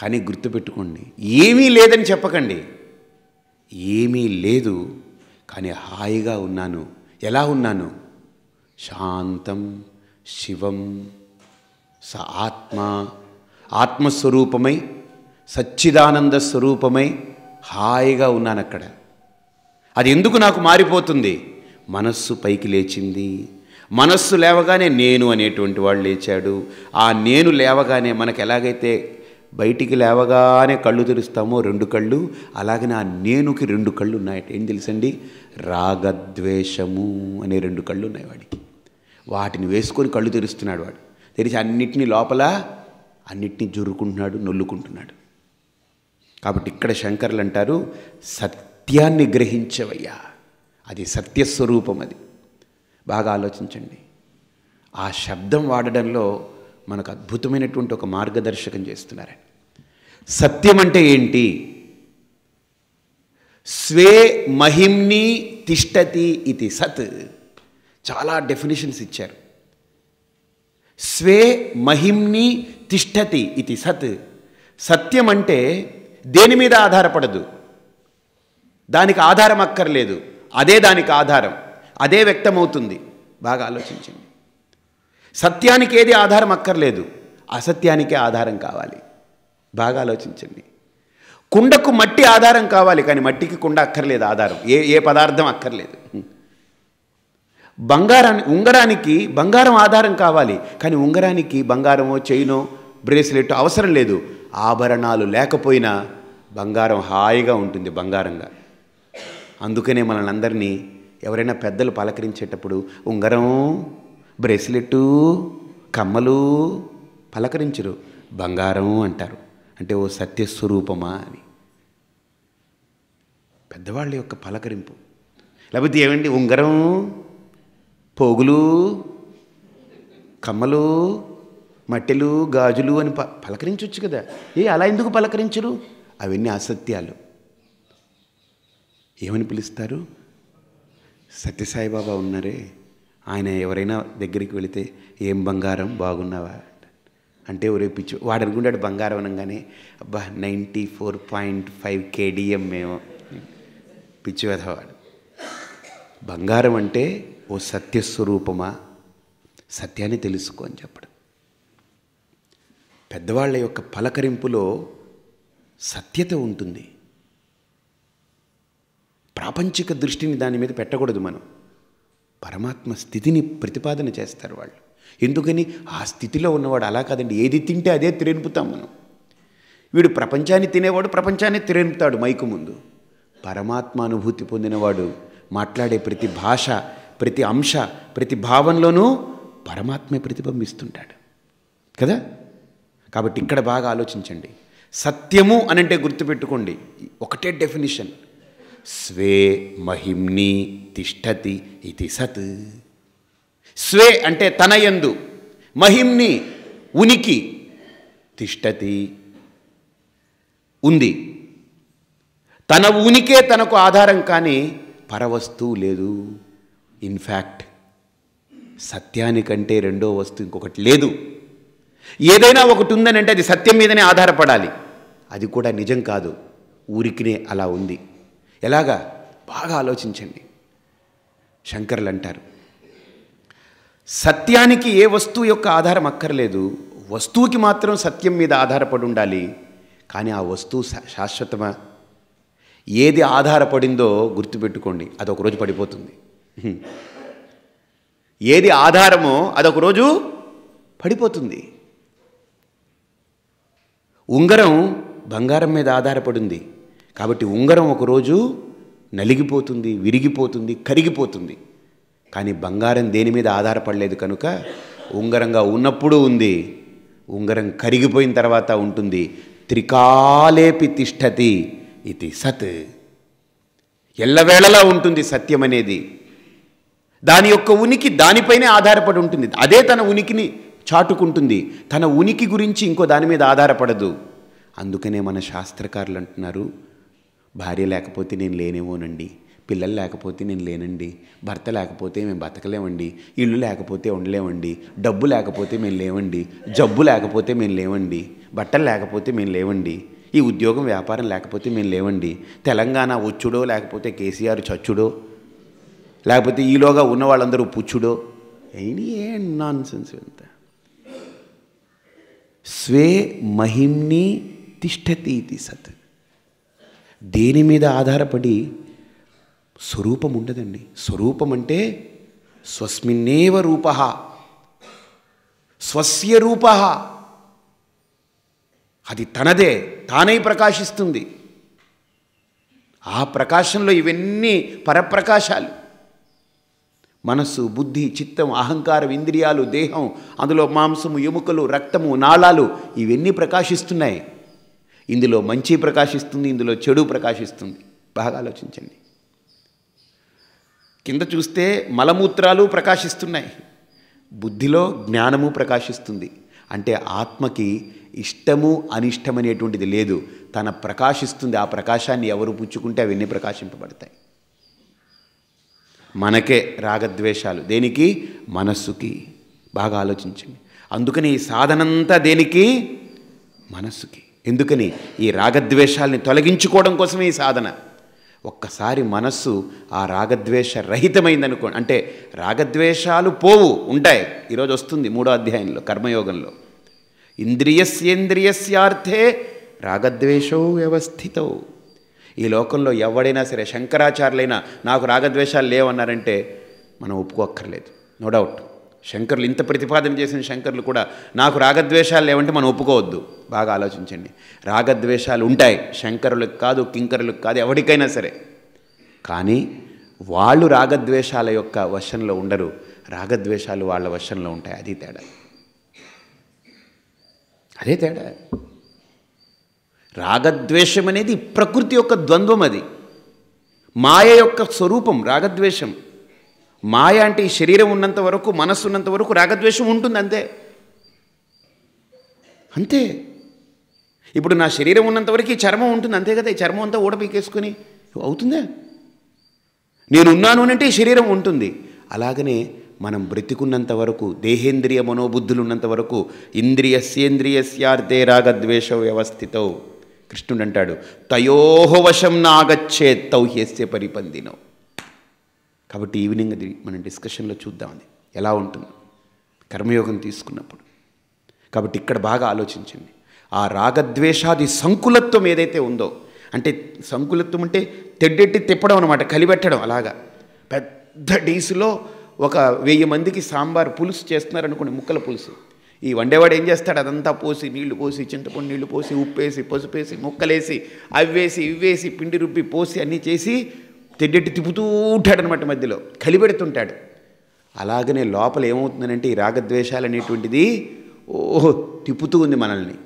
కానీ గుర్తుపెట్టుకోండి ఏమీ లేదని చెప్పకండి ఏమీ లేదు కానీ హాయిగా ఉన్నాను ఎలా ఉన్నాను శాంతం శివం స ఆత్మ ఆత్మస్వరూపమై సచ్చిదానంద స్వరూపమై హాయిగా ఉన్నాను అక్కడ అది ఎందుకు నాకు మారిపోతుంది మనస్సు పైకి లేచింది మనస్సు లేవగానే నేను అనేటువంటి వాడు లేచాడు ఆ నేను లేవగానే మనకు ఎలాగైతే బయటికి లేవగానే కళ్ళు తెరుస్తామో రెండు కళ్ళు అలాగే నా నేనుకి రెండు కళ్ళు ఉన్నాయట ఏం తెలుసండి రాగద్వేషము అనే రెండు కళ్ళు ఉన్నాయి వాడికి వాటిని వేసుకొని కళ్ళు తెరుస్తున్నాడు వాడు తెరిచి అన్నిటినీ లోపల అన్నిటినీ జురుకుంటున్నాడు నొల్లుకుంటున్నాడు కాబట్టి ఇక్కడ శంకర్లు అంటారు సత్యాన్ని గ్రహించవయ్యా అది సత్యస్వరూపం అది బాగా ఆలోచించండి ఆ శబ్దం వాడడంలో మనకు అద్భుతమైనటువంటి ఒక మార్గదర్శకం చేస్తున్నారని సత్యం అంటే ఏంటి స్వే మహిమ్ని తిష్టతి ఇది సత్ చాలా డెఫినేషన్స్ ఇచ్చారు స్వే మహిమ్ని తిష్టతి ఇది సత్ సత్యం అంటే దేని మీద ఆధారపడదు దానికి ఆధారం అక్కర్లేదు అదే దానికి ఆధారం అదే వ్యక్తమవుతుంది బాగా ఆలోచించండి సత్యానికి ఏది ఆధారం అక్కర్లేదు అసత్యానికే ఆధారం కావాలి బాగా ఆలోచించండి కుండకు మట్టి ఆధారం కావాలి కానీ మట్టికి కుండ అక్కర్లేదు ఆధారం ఏ ఏ పదార్థం అక్కర్లేదు బంగారాన్ని ఉంగరానికి బంగారం ఆధారం కావాలి కానీ ఉంగరానికి బంగారమో చైనో బ్రేస్లెట్ అవసరం లేదు ఆభరణాలు లేకపోయినా బంగారం హాయిగా ఉంటుంది బంగారంగా అందుకనే మనల్ని అందరినీ ఎవరైనా పెద్దలు పలకరించేటప్పుడు ఉంగరం బ్రేస్లెట్టు కమ్మలు పలకరించరు బంగారం అంటారు అంటే ఓ సత్యస్వరూపమా అని పెద్దవాళ్ళ యొక్క పలకరింపు లేకపోతే ఏమండి ఉంగరం పోగులు కమ్మలు మట్టెలు గాజులు అని ప పలకరించవచ్చు కదా ఏ అలా ఎందుకు పలకరించరు అవన్నీ అసత్యాలు ఏమని పిలుస్తారు సత్యసాయిబాబా ఉన్నారే ఆయన ఎవరైనా దగ్గరికి వెళితే ఏం బంగారం బాగున్నావా అంటే ఉరేపించు వాడు అనుకుంటాడు బంగారం అనగానే అబ్బా ninety four point five KDM మేము పిచ్చి వెధవాడు బంగారం అంటే ఓ సత్యస్వరూపమా సత్యాన్ని తెలుసుకో అని చెప్పడం పెద్దవాళ్ళ యొక్క పలకరింపులో సత్యత ఉంటుంది ప్రాపంచిక దృష్టిని దాని మీద పెట్టకూడదు మనం పరమాత్మ స్థితిని ప్రతిపాదన చేస్తారు వాళ్ళు ఎందుకని ఆ స్థితిలో ఉన్నవాడు అలా కాదండి ఏది తింటే అదే తిరెనుపుతాం మనం వీడు ప్రపంచాన్ని తినేవాడు ప్రపంచాన్ని తిరెనుపుతాడు మైకు ముందు పరమాత్మ అనుభూతి పొందినవాడు మాట్లాడే ప్రతి భాష ప్రతి అంశ ప్రతి భావంలోనూ పరమాత్మే ప్రతిబింబిస్తుంటాడు కదా కాబట్టి ఇక్కడ బాగా ఆలోచించండి సత్యము అనంటే గుర్తుపెట్టుకోండి ఒకటే డెఫినేషన్ స్వే మహిమ్ని తిష్టతి ఇది సత్ స్వే అంటే తనయందు మహిమ్ని ఉనికి తిష్టతి ఉంది తన ఉనికే తనకు ఆధారం కానీ పరవస్తువు లేదు ఇన్ఫ్యాక్ట్ సత్యానికంటే రెండో వస్తువు ఇంకొకటి లేదు ఏదైనా ఒకటి ఉందని అంటే అది సత్యం మీదనే ఆధారపడాలి అది కూడా నిజం కాదు ఊరికినే అలా ఉంది ఎలాగా బాగా ఆలోచించండి శంకర్లు అంటారు సత్యానికి ఏ వస్తువు యొక్క ఆధారం అక్కర్లేదు వస్తువుకి మాత్రం సత్యం మీద ఆధారపడి ఉండాలి కానీ ఆ వస్తువు శాశ్వతమా ఏది ఆధారపడిందో గుర్తుపెట్టుకోండి అది ఒకరోజు పడిపోతుంది [LAUGHS] ఏది ఆధారమో అదొక రోజు పడిపోతుంది ఉంగరం బంగారం మీద ఆధారపడింది కాబట్టి ఉంగరం ఒకరోజు నలిగిపోతుంది విరిగిపోతుంది కరిగిపోతుంది కానీ బంగారం దేని మీద ఆధారపడలేదు కనుక ఉంగరంగా ఉన్నప్పుడు ఉంది ఉంగరం కరిగిపోయిన తర్వాత ఉంటుంది త్రికాలేపి తిష్టతి ఇది సత్ ఎల్లవేళలా ఉంటుంది సత్యం అనేది దాని యొక్క ఉనికి దానిపైనే ఆధారపడి ఉంటుంది అదే తన ఉనికిని చాటుకుంటుంది తన ఉనికి గురించి ఇంకో దాని మీద ఆధారపడదు అందుకనే మన శాస్త్రకారులు అంటున్నారు భార్య లేకపోతే నేను లేనేమోనండి పిల్లలు లేకపోతే నేను లేనండి భర్త లేకపోతే మేము బతకలేమండి ఇల్లు లేకపోతే ఉండలేమండి డబ్బు లేకపోతే మేము లేవండి జబ్బు లేకపోతే మేము లేవండి బట్టలు లేకపోతే మేము లేవండి ఈ ఉద్యోగం వ్యాపారం లేకపోతే మేము లేవండి తెలంగాణ వచ్చుడో లేకపోతే కేసీఆర్ చచ్చుడో లేకపోతే ఈలోగా ఉన్న వాళ్ళందరూ పుచ్చుడో ఎనీ ఏ నాన్ సెన్స్ ఎంత స్వే మహిమ్ని తిష్టతి ఇది సత్ దేని మీద ఆధారపడి స్వరూపం ఉండదండి స్వరూపం అంటే స్వస్మిన్నేవ రూప స్వస్య రూప అది తనదే తానై ప్రకాశిస్తుంది ఆ ప్రకాశంలో ఇవన్నీ పరప్రకాశాలు మనస్సు బుద్ధి చిత్తం అహంకారం ఇంద్రియాలు దేహం అందులో మాంసము ఎముకలు రక్తము నాళాలు ఇవన్నీ ప్రకాశిస్తున్నాయి ఇందులో మంచి ప్రకాశిస్తుంది ఇందులో చెడు ప్రకాశిస్తుంది బాగా ఆలోచించండి కింద చూస్తే మలమూత్రాలు ప్రకాశిస్తున్నాయి బుద్ధిలో జ్ఞానము ప్రకాశిస్తుంది అంటే ఆత్మకి ఇష్టము అనిష్టమనేటువంటిది లేదు తన ప్రకాశిస్తుంది ఆ ప్రకాశాన్ని ఎవరు పుచ్చుకుంటే అవన్నీ ప్రకాశింపబడతాయి మనకే రాగద్వేషాలు దేనికి మనస్సుకి బాగా ఆలోచించండి అందుకని ఈ సాధనంతా దేనికి మనస్సుకి ఎందుకని ఈ రాగద్వేషాలని తొలగించుకోవడం కోసమే ఈ సాధన ఒక్కసారి మనస్సు ఆ రాగద్వేష రహితమైందనుకోండి అంటే రాగద్వేషాలు పోవు ఉంటాయి ఈరోజు వస్తుంది మూడో అధ్యాయంలో కర్మయోగంలో ఇంద్రియస్యేంద్రియస్యార్థే రాగద్వేషో వ్యవస్థితో ఈ లోకంలో ఎవడైనా సరే శంకరాచార్యులైనా నాకు రాగద్వేషాలు లేవన్నారంటే మనం ఒప్పుకోక్కర్లేదు నో డౌట్ శంకర్లు ఇంత ప్రతిపాదన చేసిన శంకర్లు కూడా నాకు రాగద్వేషాలు లేవంటే మనం ఒప్పుకోవద్దు బాగా ఆలోచించండి రాగద్వేషాలు ఉంటాయి శంకరులకు కాదు కింకరులకు కాదు ఎవరికైనా సరే కానీ వాళ్ళు రాగద్వేషాల యొక్క వశంలో ఉండరు రాగద్వేషాలు వాళ్ళ వశంలో ఉంటాయి అది తేడా అదే తేడా రాగద్వేషం అనేది ప్రకృతి యొక్క ద్వంద్వం అది మాయ యొక్క స్వరూపం రాగద్వేషం మాయ అంటే ఈ శరీరం ఉన్నంత వరకు మనస్సు ఉన్నంత వరకు రాగద్వేషం ఉంటుంది అంతే అంతే ఇప్పుడు నా శరీరం ఉన్నంత వరకు ఈ చర్మం ఉంటుంది అంతే కదా ఈ చర్మం అంతా ఊడపీకేసుకుని అవుతుందా నేను ఉన్నాను అంటే ఈ శరీరం ఉంటుంది అలాగనే మనం బ్రతికున్నంత వరకు దేహేంద్రియ మనోబుద్ధులు ఉన్నంత వరకు ఇంద్రియస్యేంద్రియస్యార్థే రాగద్వేష వ్యవస్థితో కృష్ణుడు అంటాడు తయోహో వశం నాగచ్చే తౌహ్యస్య పరిపందినో కాబట్టి ఈవినింగ్ అది మనం డిస్కషన్లో చూద్దామని ఎలా ఉంటుంది కర్మయోగం తీసుకున్నప్పుడు కాబట్టి ఇక్కడ బాగా ఆలోచించండి ఆ రాగద్వేషాది సంకులత్వం ఏదైతే ఉందో అంటే సంకులత్వం అంటే తెడ్డెట్టి తిప్పడం అనమాట కలిపెట్టడం అలాగా పెద్ద డీసులో ఒక వెయ్యి మందికి సాంబార్ పులుసు చేస్తున్నారనుకోండి ముక్కల పులుసు ఈ వండేవాడు ఏం చేస్తాడు అదంతా పోసి నీళ్లు పోసి చింతపండు నీళ్లు పోసి ఉప్పేసి పసుపేసి ముక్కలేసి అవ్వేసి ఇవ్వేసి పిండి రుబ్బి పోసి అన్నీ చేసి తెడ్డెట్టి తిప్పుతూ ఉంటాడు అనమాట మధ్యలో కలిపెడుతుంటాడు అలాగనే లోపల ఏమవుతుందనంటే ఈ రాగద్వేషాలు అనేటువంటిది ఓహో తిప్పుతూ ఉంది మనల్ని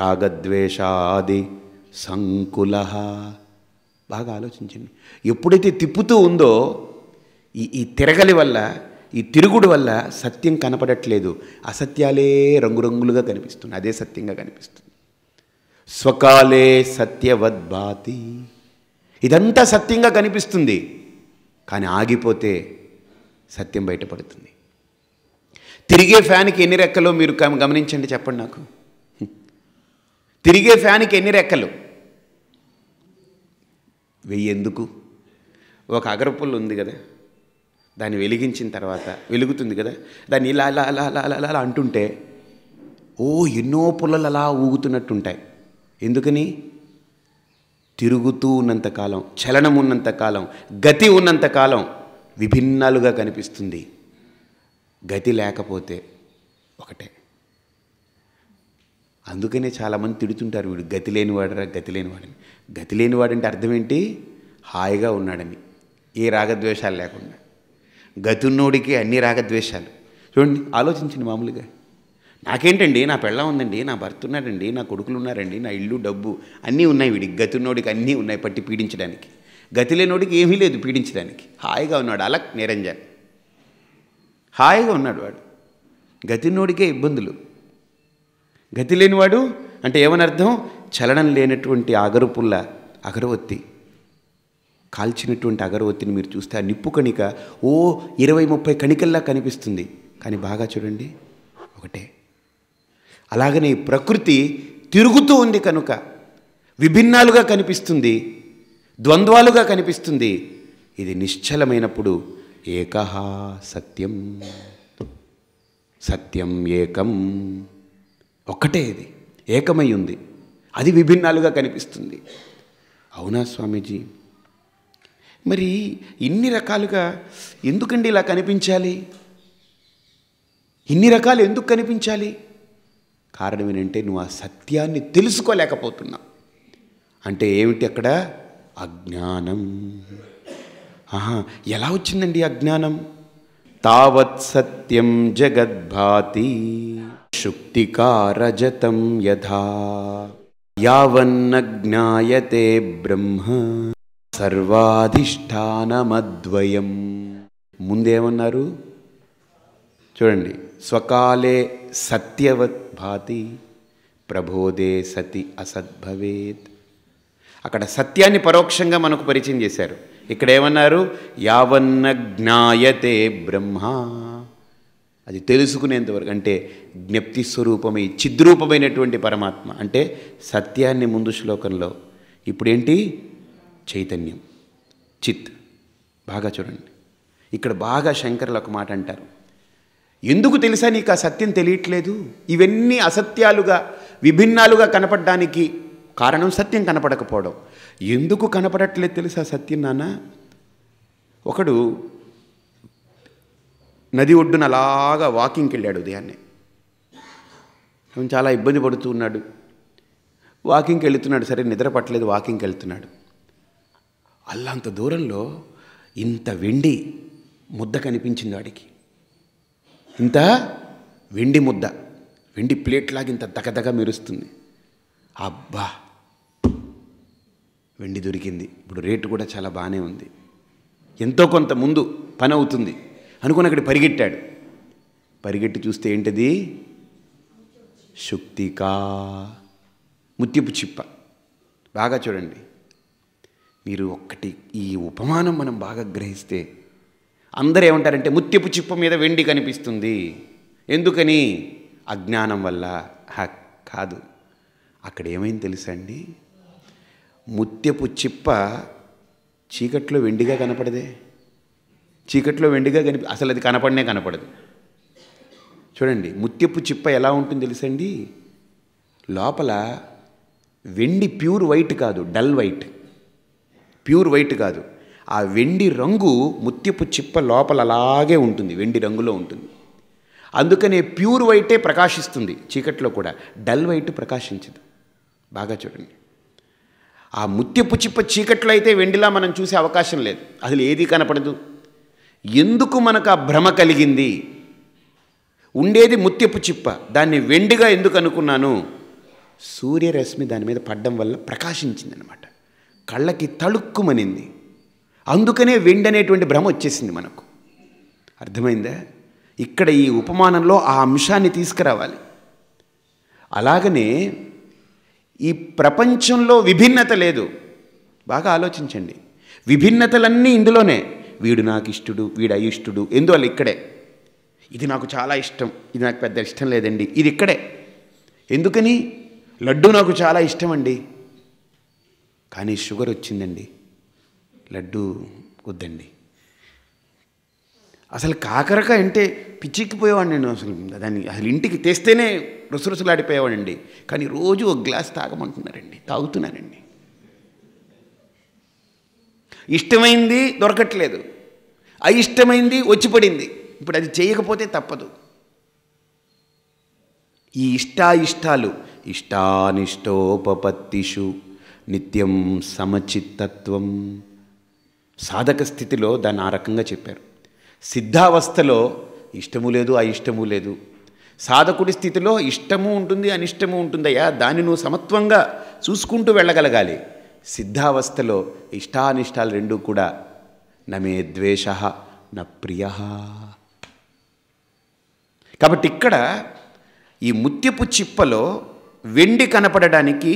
రాగద్వేషాది సంకుల బాగా ఆలోచించండి ఎప్పుడైతే తిప్పుతూ ఉందో ఈ ఈ తిరగలి వల్ల ఈ తిరుగుడు వల్ల సత్యం కనపడట్లేదు అసత్యాలే రంగురంగులుగా కనిపిస్తుంది అదే సత్యంగా కనిపిస్తుంది స్వకాలే సత్యవద్భాతి ఇదంతా సత్యంగా కనిపిస్తుంది కానీ ఆగిపోతే సత్యం బయటపడుతుంది తిరిగే ఫ్యాన్కి ఎన్ని రెక్కలు మీరు గమనించండి చెప్పండి నాకు తిరిగే ఫ్యాన్కి ఎన్ని రెక్కలు వెయ్యి ఎందుకు ఒక అగరపుల్లు ఉంది కదా దాన్ని వెలిగించిన తర్వాత వెలుగుతుంది కదా దాన్ని ఇలా అలా అలా అలా అలా అలా అంటుంటే ఓ ఎన్నో పుల్లలు అలా ఊగుతున్నట్టుంటాయి ఎందుకని తిరుగుతూ ఉన్నంతకాలం చలనం ఉన్నంతకాలం గతి ఉన్నంతకాలం విభిన్నాలుగా కనిపిస్తుంది గతి లేకపోతే ఒకటే అందుకనే చాలామంది తిడుతుంటారు వీడు గతి లేనివాడరా గతి లేనివాడని గతి లేనివాడంటే అర్థం ఏంటి హాయిగా ఉన్నాడని ఏ రాగద్వేషాలు లేకుండా గతున్నోడికి అన్ని రాగద్వేషాలు చూడండి ఆలోచించండి మామూలుగా నాకేంటండి నా పెళ్ళం ఉందండి నా భర్త ఉన్నాడండి నా కొడుకులు ఉన్నారండి నా ఇల్లు డబ్బు అన్నీ ఉన్నాయి వీడికి గతున్నోడికి అన్నీ ఉన్నాయి పట్టి పీడించడానికి గతి లేనోడికి ఏమీ లేదు పీడించడానికి హాయిగా ఉన్నాడు అలక్ నిరంజన్ హాయిగా ఉన్నాడు వాడు గతినోడికే ఇబ్బందులు గతి లేనివాడు అంటే ఏమనర్థం చలనం లేనటువంటి ఆగరుపుల్ల అగరవత్తి కాల్చినటువంటి అగరవత్తిని మీరు చూస్తే ఆ నిప్పు కణిక ఓ ఇరవై ముప్పై కణికల్లా కనిపిస్తుంది కానీ బాగా చూడండి ఒకటే అలాగనే ప్రకృతి తిరుగుతూ ఉంది కనుక విభిన్నాలుగా కనిపిస్తుంది ద్వంద్వాలుగా కనిపిస్తుంది ఇది నిశ్చలమైనప్పుడు ఏకహా సత్యం సత్యం ఏకం ఒక్కటే ఇది ఏకమై ఉంది అది విభిన్నాలుగా కనిపిస్తుంది అవునా స్వామీజీ మరి ఇన్ని రకాలుగా ఎందుకండి ఇలా కనిపించాలి ఇన్ని రకాలు ఎందుకు కనిపించాలి కారణం ఏంటంటే నువ్వు ఆ సత్యాన్ని తెలుసుకోలేకపోతున్నావు అంటే ఏమిటి అక్కడ అజ్ఞానం ఆహా ఎలా వచ్చిందండి అజ్ఞానం తావత్ సత్యం జగద్భాతి శుక్తికారజతం యథా యావన్న జ్ఞాయతే బ్రహ్మ సర్వాధిష్టానమద్వయం ముందేమన్నారు చూడండి స్వకాలే సత్యవత్ భాతి ప్రబోధే సతి అసద్భవేత్ అక్కడ సత్యాన్ని పరోక్షంగా మనకు పరిచయం చేశారు ఇక్కడ ఏమన్నారు యావన్న జ్ఞాయతే బ్రహ్మ అది తెలుసుకునేంతవరకు అంటే జ్ఞప్తి స్వరూపమై చిద్రూపమైనటువంటి పరమాత్మ అంటే సత్యాన్ని ముందు శ్లోకంలో ఇప్పుడేంటి చైతన్యం చిత్ బాగా చూడండి ఇక్కడ బాగా శంకర్లు ఒక మాట అంటారు ఎందుకు తెలుసా నీకు ఆ సత్యం తెలియట్లేదు ఇవన్నీ అసత్యాలుగా విభిన్నాలుగా కనపడడానికి కారణం సత్యం కనపడకపోవడం ఎందుకు కనపడట్లేదు తెలుసా సత్యం నాన్న ఒకడు నది ఒడ్డున అలాగా వాకింగ్కి వెళ్ళాడు ఉదయాన్నే చాలా ఇబ్బంది పడుతూ ఉన్నాడు వాకింగ్కి వెళుతున్నాడు సరే నిద్ర పట్టలేదు వాకింగ్కి వెళ్తున్నాడు అల్లంత దూరంలో ఇంత వెండి ముద్ద కనిపించింది వాడికి ఇంత వెండి ముద్ద వెండి ప్లేట్లాగా ఇంత దగదగ మెరుస్తుంది అబ్బా వెండి దొరికింది ఇప్పుడు రేటు కూడా చాలా బాగానే ఉంది ఎంతో కొంత ముందు పని అవుతుంది అనుకుని అక్కడ పరిగెట్టాడు పరిగెట్టి చూస్తే ఏంటిది శుక్తికా ముత్యపు చిప్ప బాగా చూడండి మీరు ఒక్కటి ఈ ఉపమానం మనం బాగా గ్రహిస్తే అందరూ ఏమంటారంటే ముత్యపు చిప్ప మీద వెండి కనిపిస్తుంది ఎందుకని అజ్ఞానం వల్ల కాదు అక్కడ ఏమైంది తెలుసా అండి ముత్యపు చిప్ప చీకట్లో వెండిగా కనపడదే చీకట్లో వెండిగా కనిపి అసలు అది కనపడనే కనపడదు చూడండి ముత్యపు చిప్ప ఎలా ఉంటుంది తెలుసండి లోపల వెండి ప్యూర్ వైట్ కాదు డల్ వైట్ ప్యూర్ వైట్ కాదు ఆ వెండి రంగు ముత్యపు చిప్ప లోపల అలాగే ఉంటుంది వెండి రంగులో ఉంటుంది అందుకనే ప్యూర్ వైటే ప్రకాశిస్తుంది చీకట్లో కూడా డల్ వైట్ ప్రకాశించదు బాగా చూడండి ఆ ముత్యపు చిప్ప చీకట్లో అయితే వెండిలా మనం చూసే అవకాశం లేదు అసలు ఏది కనపడదు ఎందుకు మనకు ఆ భ్రమ కలిగింది ఉండేది ముత్యపు చిప్ప దాన్ని వెండిగా ఎందుకు అనుకున్నాను సూర్యరశ్మి దాని మీద పడ్డం వల్ల ప్రకాశించిందనమాట కళ్ళకి తళుక్కుమనింది అందుకనే వెండనేటువంటి అనేటువంటి భ్రమ వచ్చేసింది మనకు అర్థమైందా ఇక్కడ ఈ ఉపమానంలో ఆ అంశాన్ని తీసుకురావాలి అలాగనే ఈ ప్రపంచంలో విభిన్నత లేదు బాగా ఆలోచించండి విభిన్నతలన్నీ ఇందులోనే వీడు నాకు ఇష్టడు వీడు అయిష్టుడు ఎందువల్ల ఇక్కడే ఇది నాకు చాలా ఇష్టం ఇది నాకు పెద్ద ఇష్టం లేదండి ఇది ఇక్కడే ఎందుకని లడ్డు నాకు చాలా ఇష్టం అండి కానీ షుగర్ వచ్చిందండి లడ్డు వద్దండి అసలు కాకరకాయ అంటే పిచ్చిక్కిపోయేవాడిని నేను అసలు దాన్ని అసలు ఇంటికి తెస్తేనే రుసరుసలాడిపోయేవాడండి కానీ రోజు ఒక గ్లాస్ తాగమంటున్నారండి తాగుతున్నారండి ఇష్టమైంది దొరకట్లేదు అయిష్టమైంది వచ్చిపడింది ఇప్పుడు అది చేయకపోతే తప్పదు ఈ ఇష్టాయిష్టాలు ఇష్టానిష్టోపత్తిషు నిత్యం సమచిత్తత్వం సాధక స్థితిలో దాన్ని ఆ రకంగా చెప్పారు సిద్ధావస్థలో ఇష్టము లేదు అయిష్టము లేదు సాధకుడి స్థితిలో ఇష్టము ఉంటుంది అనిష్టము ఉంటుందయ్యా దాన్ని నువ్వు సమత్వంగా చూసుకుంటూ వెళ్ళగలగాలి సిద్ధావస్థలో ఇష్టానిష్టాలు రెండూ కూడా నమే ద్వేష న ప్రియ కాబట్టి ఇక్కడ ఈ ముత్యపు చిప్పలో వెండి కనపడడానికి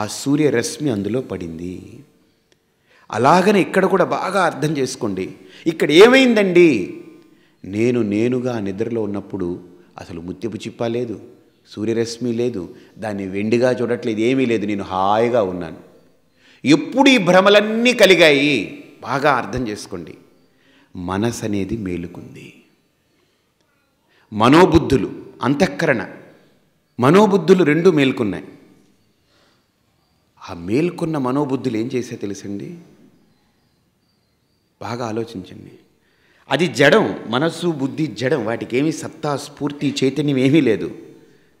ఆ సూర్యరశ్మి అందులో పడింది అలాగనే ఇక్కడ కూడా బాగా అర్థం చేసుకోండి ఇక్కడ ఏమైందండి నేను నేనుగా నిద్రలో ఉన్నప్పుడు అసలు ముత్యపు చిప్ప లేదు సూర్యరశ్మి లేదు దాన్ని వెండిగా చూడట్లేదు ఏమీ లేదు నేను హాయిగా ఉన్నాను ఎప్పుడు ఈ భ్రమలన్నీ కలిగాయి బాగా అర్థం చేసుకోండి మనసు అనేది మేలుకుంది మనోబుద్ధులు అంతఃకరణ మనోబుద్ధులు రెండు మేల్కొన్నాయి ఆ మేల్కొన్న మనోబుద్ధులు ఏం చేసే తెలుసండి బాగా ఆలోచించండి అది జడం మనస్సు బుద్ధి జడం వాటికి ఏమీ సత్తా స్ఫూర్తి చైతన్యం ఏమీ లేదు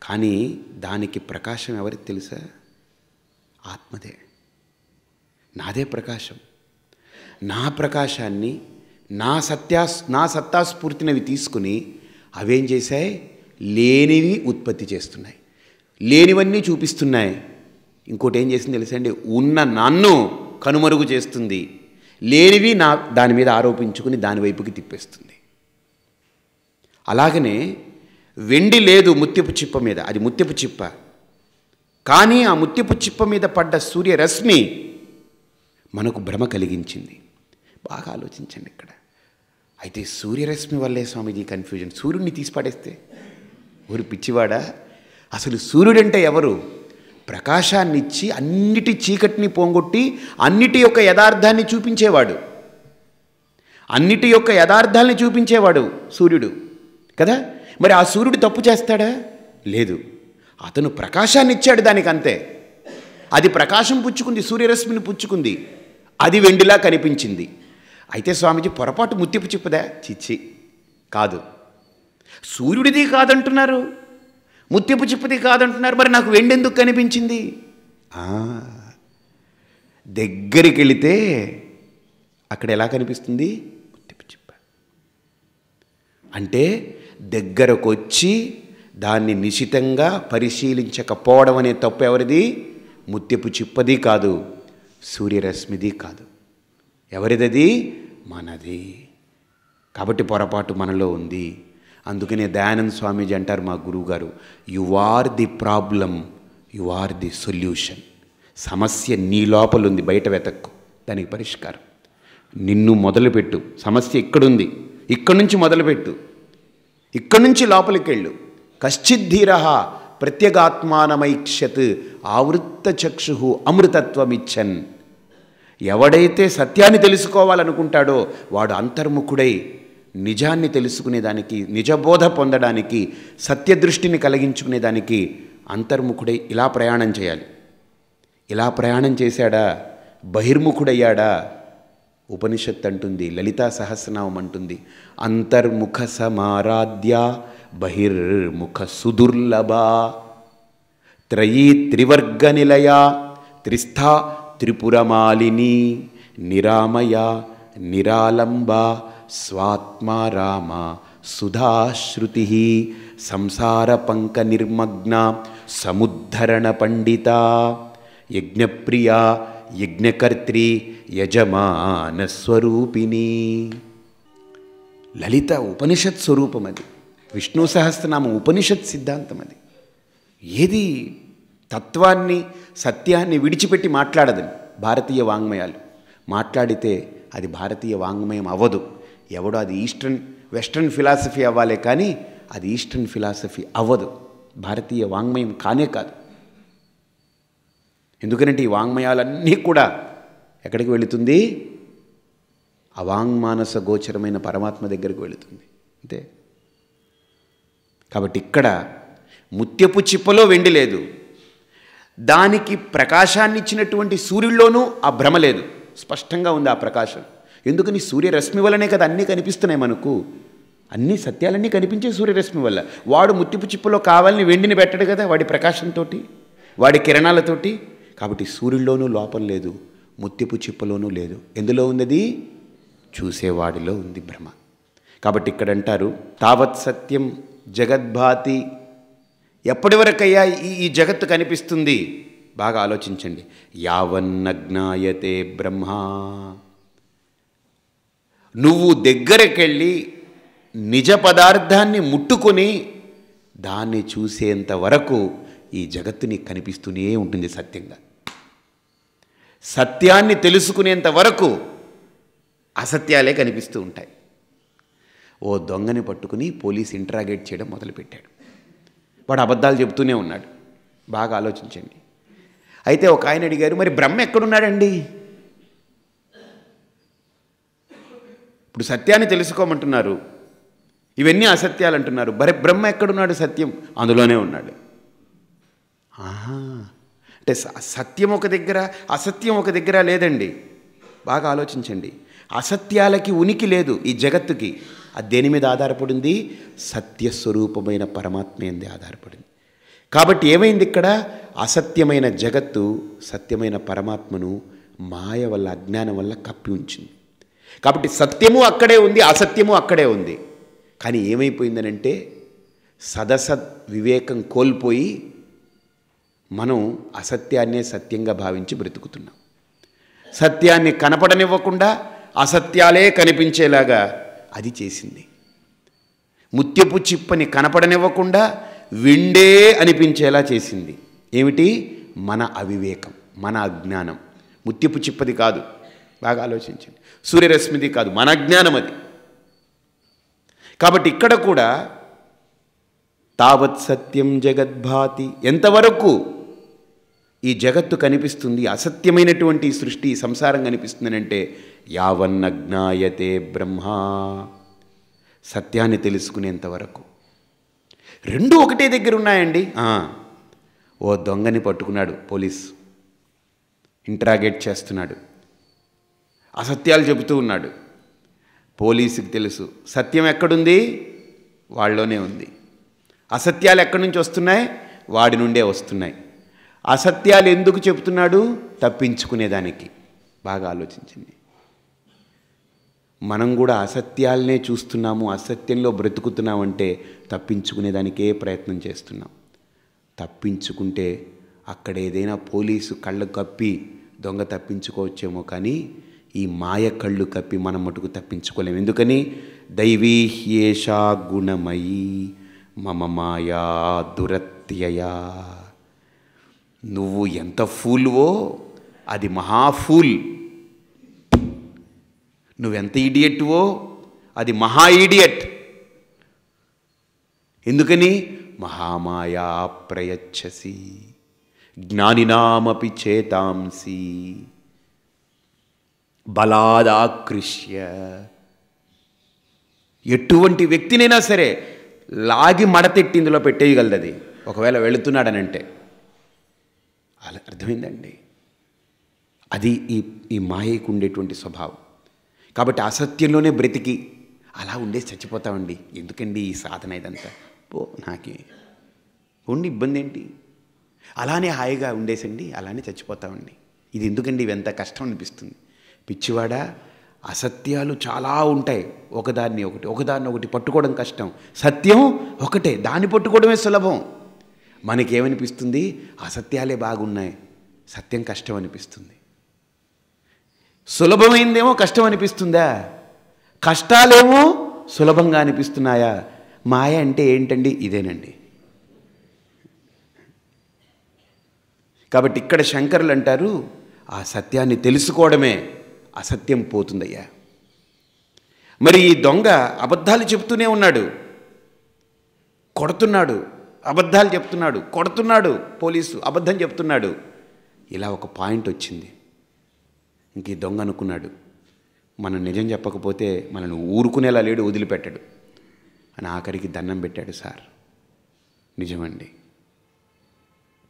కానీ దానికి ప్రకాశం ఎవరికి తెలుసా ఆత్మదే నాదే ప్రకాశం నా ప్రకాశాన్ని నా సత్యా నా సత్తాస్ఫూర్తినవి తీసుకుని అవేం చేశాయి లేనివి ఉత్పత్తి చేస్తున్నాయి లేనివన్నీ చూపిస్తున్నాయి ఇంకోటి ఏం చేసింది తెలుసండి ఉన్న నన్ను కనుమరుగు చేస్తుంది లేనివి నా దాని మీద ఆరోపించుకుని దాని వైపుకి తిప్పేస్తుంది అలాగనే వెండి లేదు ముత్యపు చిప్ప మీద అది ముత్యపు చిప్ప కానీ ఆ ముత్యపు చిప్ప మీద పడ్డ సూర్యరశ్మి మనకు భ్రమ కలిగించింది బాగా ఆలోచించండి ఇక్కడ అయితే సూర్యరశ్మి వల్లే స్వామిజీ కన్ఫ్యూజన్ సూర్యుడిని తీసిపాడేస్తే ఊరు పిచ్చివాడా అసలు సూర్యుడంటే ఎవరు ప్రకాశాన్ని ఇచ్చి అన్నిటి చీకటిని పోంగొట్టి అన్నిటి యొక్క యథార్థాన్ని చూపించేవాడు అన్నిటి యొక్క యథార్థాన్ని చూపించేవాడు సూర్యుడు కదా మరి ఆ సూర్యుడు తప్పు చేస్తాడా లేదు అతను ప్రకాశాన్ని ఇచ్చాడు దానికి అంతే అది ప్రకాశం పుచ్చుకుంది సూర్యరశ్మిని పుచ్చుకుంది అది వెండిలా కనిపించింది అయితే స్వామీజీ పొరపాటు ముత్తిపు చిప్పదా చిచ్చి కాదు సూర్యుడిది కాదంటున్నారు ముత్యపు చిప్పుది కాదంటున్నారు మరి నాకు వెండెందుకు కనిపించింది దగ్గరికి వెళితే అక్కడ ఎలా కనిపిస్తుంది ముత్యపు చిప్ప అంటే దగ్గరకు వచ్చి దాన్ని నిశితంగా పరిశీలించకపోవడం అనే తప్పు ఎవరిది ముత్యపు చిప్పది కాదు సూర్యరశ్మిది కాదు ఎవరిదది మనది కాబట్టి పొరపాటు మనలో ఉంది అందుకనే దయానంద స్వామీజీ అంటారు మా గురువుగారు you are the problem you are the solution సమస్య నీ లోపల ఉంది బయట వెతక్కు దానికి పరిష్కారం నిన్ను మొదలుపెట్టు సమస్య ఇక్కడుంది ఇక్కడి నుంచి మొదలుపెట్టు ఇక్కడి నుంచి లోపలికి వెళ్ళు ప్రత్యేగాత్మానమైక్ష్యత్ ప్రత్యేగాత్మానమైక్షత్ చక్షు అమృతత్వమిచ్చన్ ఎవడైతే సత్యాన్ని తెలుసుకోవాలనుకుంటాడో వాడు అంతర్ముఖుడై నిజాన్ని తెలుసుకునేదానికి నిజబోధ పొందడానికి సత్యదృష్టిని కలిగించుకునేదానికి అంతర్ముఖుడై ఇలా ప్రయాణం చేయాలి ఇలా ప్రయాణం చేశాడా బహిర్ముఖుడయ్యాడా ఉపనిషత్ అంటుంది లలితా సహస్రనామం అంటుంది అంతర్ముఖ సమారాధ్య బహిర్ముఖ సుదుర్లభ త్రయీ త్రివర్గ నిలయ త్రిస్థా త్రిపురమాలిని నిరామయ నిరాలంబ స్వాత్మా రామ సుధాశ్రుతి పంక నిర్మగ్న సముద్ధరణ పండిత యజ్ఞప్రియ యజ్ఞకర్త్రి స్వరూపిణి లలిత ఉపనిషత్ స్వరూపం అది విష్ణు సహస్రనామ ఉపనిషత్ సిద్ధాంతం అది ఏది తత్వాన్ని సత్యాన్ని విడిచిపెట్టి మాట్లాడదని భారతీయ వాంగ్మయాలు మాట్లాడితే అది భారతీయ వాంగ్మయం అవ్వదు ఎవడో అది ఈస్టర్న్ వెస్ట్రన్ ఫిలాసఫీ అవ్వాలి కానీ అది ఈస్టర్న్ ఫిలాసఫీ అవ్వదు భారతీయ వాంగ్మయం కానే కాదు ఎందుకనంటే ఈ వాంగ్మయాలన్నీ కూడా ఎక్కడికి వెళుతుంది అవాంగ్మానస గోచరమైన పరమాత్మ దగ్గరికి వెళుతుంది అంతే కాబట్టి ఇక్కడ ముత్యపు చిప్పలో వెండి లేదు దానికి ప్రకాశాన్నిచ్చినటువంటి సూర్యుల్లోనూ ఆ భ్రమ లేదు స్పష్టంగా ఉంది ఆ ప్రకాశం ఎందుకని సూర్యరశ్మి వల్లనే కదా అన్నీ కనిపిస్తున్నాయి మనకు అన్ని సత్యాలన్నీ కనిపించే సూర్యరశ్మి వల్ల వాడు ముత్తిపు చిప్పులో కావాలని వెండిని పెట్టడు కదా వాడి ప్రకాశంతో వాడి కిరణాలతోటి కాబట్టి సూర్యుల్లోనూ లోపం లేదు ముత్తిపు చిప్పలోనూ లేదు ఎందులో ఉన్నది చూసేవాడిలో ఉంది భ్రమ కాబట్టి ఇక్కడ అంటారు తావత్ సత్యం జగద్భాతి ఎప్పటి వరకయ్యా ఈ ఈ జగత్తు కనిపిస్తుంది బాగా ఆలోచించండి యావన్నజ్ఞాయతే బ్రహ్మా నువ్వు దగ్గరకెళ్ళి నిజ పదార్థాన్ని ముట్టుకొని దాన్ని చూసేంత వరకు ఈ జగత్తుని కనిపిస్తూనే ఉంటుంది సత్యంగా సత్యాన్ని తెలుసుకునేంత వరకు అసత్యాలే కనిపిస్తూ ఉంటాయి ఓ దొంగని పట్టుకుని పోలీస్ ఇంట్రాగేట్ చేయడం మొదలుపెట్టాడు వాడు అబద్ధాలు చెబుతూనే ఉన్నాడు బాగా ఆలోచించండి అయితే ఒక ఆయన అడిగారు మరి బ్రహ్మ ఎక్కడున్నాడండి ఇప్పుడు సత్యాన్ని తెలుసుకోమంటున్నారు ఇవన్నీ అసత్యాలు అంటున్నారు బరే బ్రహ్మ ఎక్కడున్నాడు సత్యం అందులోనే ఉన్నాడు అంటే సత్యం ఒక దగ్గర అసత్యం ఒక దగ్గర లేదండి బాగా ఆలోచించండి అసత్యాలకి ఉనికి లేదు ఈ జగత్తుకి అది దేని మీద ఆధారపడింది సత్యస్వరూపమైన పరమాత్మ ఏంది ఆధారపడింది కాబట్టి ఏమైంది ఇక్కడ అసత్యమైన జగత్తు సత్యమైన పరమాత్మను మాయ వల్ల అజ్ఞానం వల్ల కప్పి ఉంచింది కాబట్టి సత్యము అక్కడే ఉంది అసత్యము అక్కడే ఉంది కానీ ఏమైపోయిందనంటే సదసత్ వివేకం కోల్పోయి మనం అసత్యాన్నే సత్యంగా భావించి బ్రతుకుతున్నాం సత్యాన్ని కనపడనివ్వకుండా అసత్యాలే కనిపించేలాగా అది చేసింది ముత్యపు చిప్పని కనపడనివ్వకుండా విండే అనిపించేలా చేసింది ఏమిటి మన అవివేకం మన అజ్ఞానం ముత్యపు చిప్పది కాదు బాగా ఆలోచించండి సూర్యరశ్మిది కాదు మన జ్ఞానం అది కాబట్టి ఇక్కడ కూడా తావత్ సత్యం జగద్భాతి ఎంతవరకు ఈ జగత్తు కనిపిస్తుంది అసత్యమైనటువంటి సృష్టి సంసారం కనిపిస్తుందనంటే యావన్న జ్ఞాయతే బ్రహ్మ సత్యాన్ని తెలుసుకునేంతవరకు రెండు ఒకటే దగ్గర ఉన్నాయండి ఓ దొంగని పట్టుకున్నాడు పోలీస్ ఇంట్రాగేట్ చేస్తున్నాడు అసత్యాలు చెబుతూ ఉన్నాడు పోలీసుకి తెలుసు సత్యం ఎక్కడుంది వాళ్ళలోనే ఉంది అసత్యాలు ఎక్కడి నుంచి వస్తున్నాయి వాడి నుండే వస్తున్నాయి అసత్యాలు ఎందుకు చెబుతున్నాడు తప్పించుకునేదానికి బాగా ఆలోచించింది మనం కూడా అసత్యాలనే చూస్తున్నాము అసత్యంలో బ్రతుకుతున్నామంటే తప్పించుకునేదానికే ప్రయత్నం చేస్తున్నాం తప్పించుకుంటే అక్కడ ఏదైనా పోలీసు కళ్ళు కప్పి దొంగ తప్పించుకోవచ్చేమో కానీ ఈ మాయ కళ్ళు కప్పి మనం మటుకు తప్పించుకోలేము ఎందుకని దైవీహ్యేషా గుణమయీ మమ మాయా దురత్యయా నువ్వు ఎంత ఫూల్వో అది మహాఫూల్ నువ్వెంత ఈడియట్వో అది మహా ఈడియట్ ఎందుకని మహామాయా ప్రయచ్చసి జ్ఞానినామపి చేతాంసి బలాదాకృష్య ఎటువంటి వ్యక్తినైనా సరే లాగి మడతెట్టి ఇందులో పెట్టేయగలదు అది ఒకవేళ వెళుతున్నాడనంటే అలా అర్థమైందండి అది ఈ ఈ మాయకు ఉండేటువంటి స్వభావం కాబట్టి అసత్యంలోనే బ్రతికి అలా ఉండేసి చచ్చిపోతామండి ఎందుకండి ఈ సాధన ఇదంతా పో నాకే ఉండి ఇబ్బంది ఏంటి అలానే హాయిగా ఉండేసండి అలానే చచ్చిపోతామండి ఇది ఎందుకండి ఇవంత కష్టం అనిపిస్తుంది పిచ్చివాడా అసత్యాలు చాలా ఉంటాయి ఒకదాన్ని ఒకటి ఒకదాన్ని ఒకటి పట్టుకోవడం కష్టం సత్యం ఒకటే దాన్ని పట్టుకోవడమే సులభం మనకేమనిపిస్తుంది అసత్యాలే బాగున్నాయి సత్యం కష్టం అనిపిస్తుంది సులభమైందేమో కష్టం అనిపిస్తుందా కష్టాలేమో సులభంగా అనిపిస్తున్నాయా మాయ అంటే ఏంటండి ఇదేనండి కాబట్టి ఇక్కడ శంకరులు అంటారు ఆ సత్యాన్ని తెలుసుకోవడమే అసత్యం పోతుందయ్యా మరి ఈ దొంగ అబద్ధాలు చెప్తూనే ఉన్నాడు కొడుతున్నాడు అబద్ధాలు చెప్తున్నాడు కొడుతున్నాడు పోలీసు అబద్ధం చెప్తున్నాడు ఇలా ఒక పాయింట్ వచ్చింది ఇంక ఈ దొంగ అనుకున్నాడు మనం నిజం చెప్పకపోతే మనల్ని ఊరుకునేలా లేడు వదిలిపెట్టాడు అని ఆఖరికి దండం పెట్టాడు సార్ నిజమండి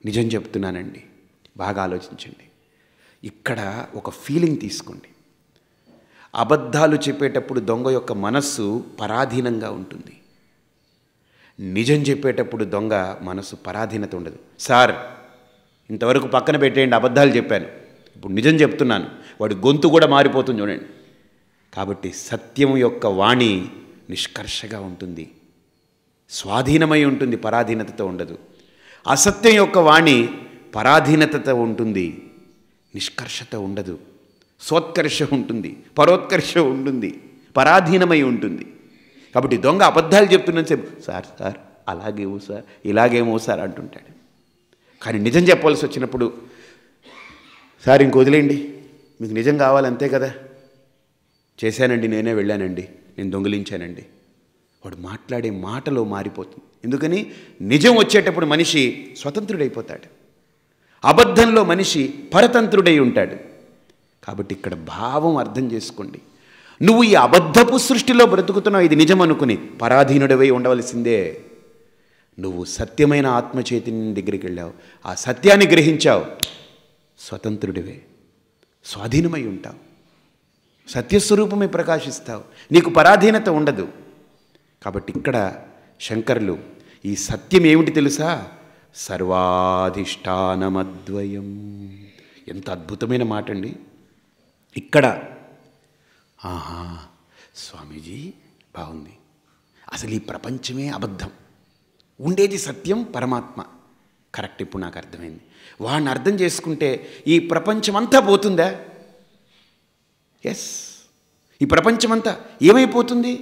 నిజం చెప్తున్నానండి బాగా ఆలోచించండి ఇక్కడ ఒక ఫీలింగ్ తీసుకోండి అబద్ధాలు చెప్పేటప్పుడు దొంగ యొక్క మనస్సు పరాధీనంగా ఉంటుంది నిజం చెప్పేటప్పుడు దొంగ మనసు పరాధీనత ఉండదు సార్ ఇంతవరకు పక్కన పెట్టేయండి అబద్ధాలు చెప్పాను ఇప్పుడు నిజం చెప్తున్నాను వాడి గొంతు కూడా మారిపోతుంది చూడండి కాబట్టి సత్యం యొక్క వాణి నిష్కర్షగా ఉంటుంది స్వాధీనమై ఉంటుంది పరాధీనతతో ఉండదు అసత్యం యొక్క వాణి పరాధీనతతో ఉంటుంది నిష్కర్షత ఉండదు సోత్కర్ష ఉంటుంది పరోత్కర్ష ఉంటుంది పరాధీనమై ఉంటుంది కాబట్టి దొంగ అబద్ధాలు చెప్తున్నాను సేపు సార్ సార్ అలాగేమో సార్ ఇలాగేమో సార్ అంటుంటాడు కానీ నిజం చెప్పవలసి వచ్చినప్పుడు సార్ ఇంక వదిలేయండి మీకు నిజం కావాలంతే కదా చేశానండి నేనే వెళ్ళానండి నేను దొంగిలించానండి వాడు మాట్లాడే మాటలో మారిపోతుంది ఎందుకని నిజం వచ్చేటప్పుడు మనిషి స్వతంత్రుడైపోతాడు అబద్ధంలో మనిషి పరతంత్రుడై ఉంటాడు కాబట్టి ఇక్కడ భావం అర్థం చేసుకోండి నువ్వు ఈ అబద్ధపు సృష్టిలో బ్రతుకుతున్నావు ఇది నిజం అనుకుని పరాధీనుడవై ఉండవలసిందే నువ్వు సత్యమైన ఆత్మచైతన్యం దగ్గరికి వెళ్ళావు ఆ సత్యాన్ని గ్రహించావు స్వతంత్రుడివే స్వాధీనమై ఉంటావు సత్యస్వరూపమే ప్రకాశిస్తావు నీకు పరాధీనత ఉండదు కాబట్టి ఇక్కడ శంకర్లు ఈ సత్యం ఏమిటి తెలుసా సర్వాధిష్టానమద్వయం ఎంత అద్భుతమైన మాట అండి ఇక్కడ ఆహా స్వామీజీ బాగుంది అసలు ఈ ప్రపంచమే అబద్ధం ఉండేది సత్యం పరమాత్మ కరెక్ట్ ఇప్పుడు నాకు అర్థమైంది వాడిని అర్థం చేసుకుంటే ఈ ప్రపంచమంతా పోతుందా ఎస్ ఈ ప్రపంచమంతా ఏమైపోతుంది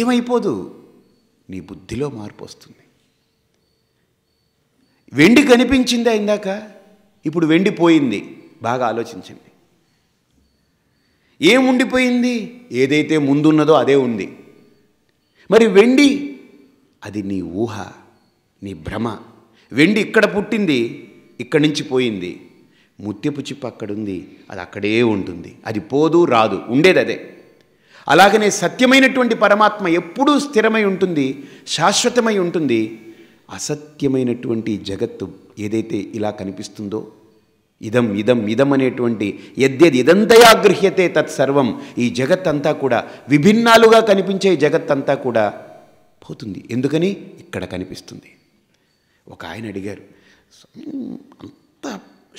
ఏమైపోదు నీ బుద్ధిలో మార్పు వస్తుంది వెండి కనిపించిందా ఇందాక ఇప్పుడు వెండిపోయింది బాగా ఆలోచించింది ఏముండిపోయింది ఏదైతే ముందున్నదో అదే ఉంది మరి వెండి అది నీ ఊహ నీ భ్రమ వెండి ఇక్కడ పుట్టింది ఇక్కడి నుంచి పోయింది ముత్యపు చిప్పు అక్కడుంది అది అక్కడే ఉంటుంది అది పోదు రాదు ఉండేది అదే అలాగనే సత్యమైనటువంటి పరమాత్మ ఎప్పుడూ స్థిరమై ఉంటుంది శాశ్వతమై ఉంటుంది అసత్యమైనటువంటి జగత్తు ఏదైతే ఇలా కనిపిస్తుందో ఇదం ఇదం ఇదం అనేటువంటి యద్యది ఇదంతయా గృహ్యతే తత్సర్వం ఈ జగత్తంతా కూడా విభిన్నాలుగా కనిపించే జగత్తంతా కూడా పోతుంది ఎందుకని ఇక్కడ కనిపిస్తుంది ఒక ఆయన అడిగారు అంత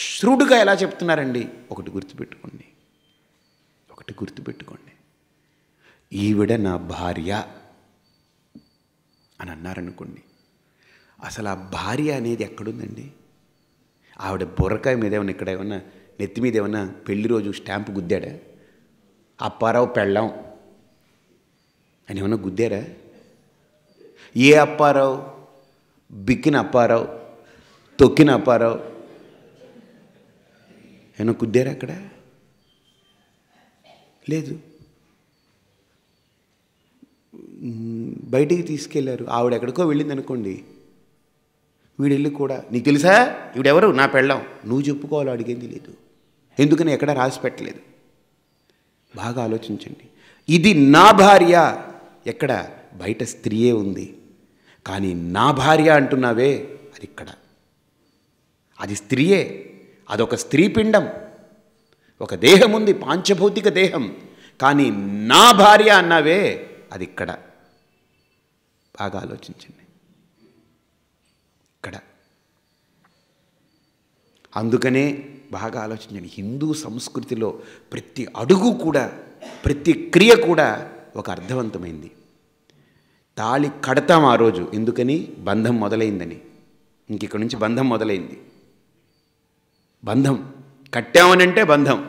శ్రుడుగా ఎలా చెప్తున్నారండి ఒకటి గుర్తుపెట్టుకోండి ఒకటి గుర్తుపెట్టుకోండి ఈవిడ నా భార్య అని అన్నారనుకోండి అసలు ఆ భార్య అనేది ఎక్కడుందండి ఆవిడ బుర్రకాయ మీద ఏమన్నా ఇక్కడ ఏమన్నా నెత్తి మీద ఏమన్నా పెళ్లి రోజు స్టాంపు గుద్దాడా అప్పారావు పెళ్ళాం అని ఏమన్నా గుద్దారా ఏ అప్పారావు బిక్కిన అప్పారావు తొక్కిన అప్పారావు ఏమన్నా గుద్దారా అక్కడ లేదు బయటికి తీసుకెళ్లారు ఆవిడ ఎక్కడికో వెళ్ళింది అనుకోండి వీడెళ్ళి కూడా నీకు తెలుసా ఇవిడెవరు నా పెళ్ళాం నువ్వు చెప్పుకోవాలో అడిగేం తెలియదు ఎందుకని ఎక్కడ రాసి పెట్టలేదు బాగా ఆలోచించండి ఇది నా భార్య ఎక్కడ బయట స్త్రీయే ఉంది కానీ నా భార్య అంటున్నావే అది ఇక్కడ అది స్త్రీయే అదొక స్త్రీ పిండం ఒక దేహం ఉంది పాంచభౌతిక దేహం కానీ నా భార్య అన్నావే అది ఇక్కడ బాగా ఆలోచించండి అందుకనే బాగా ఆలోచించండి హిందూ సంస్కృతిలో ప్రతి అడుగు కూడా ప్రతి క్రియ కూడా ఒక అర్థవంతమైంది తాళి కడతాం ఆ రోజు ఎందుకని బంధం మొదలైందని ఇంక ఇక్కడి నుంచి బంధం మొదలైంది బంధం కట్టామనంటే బంధం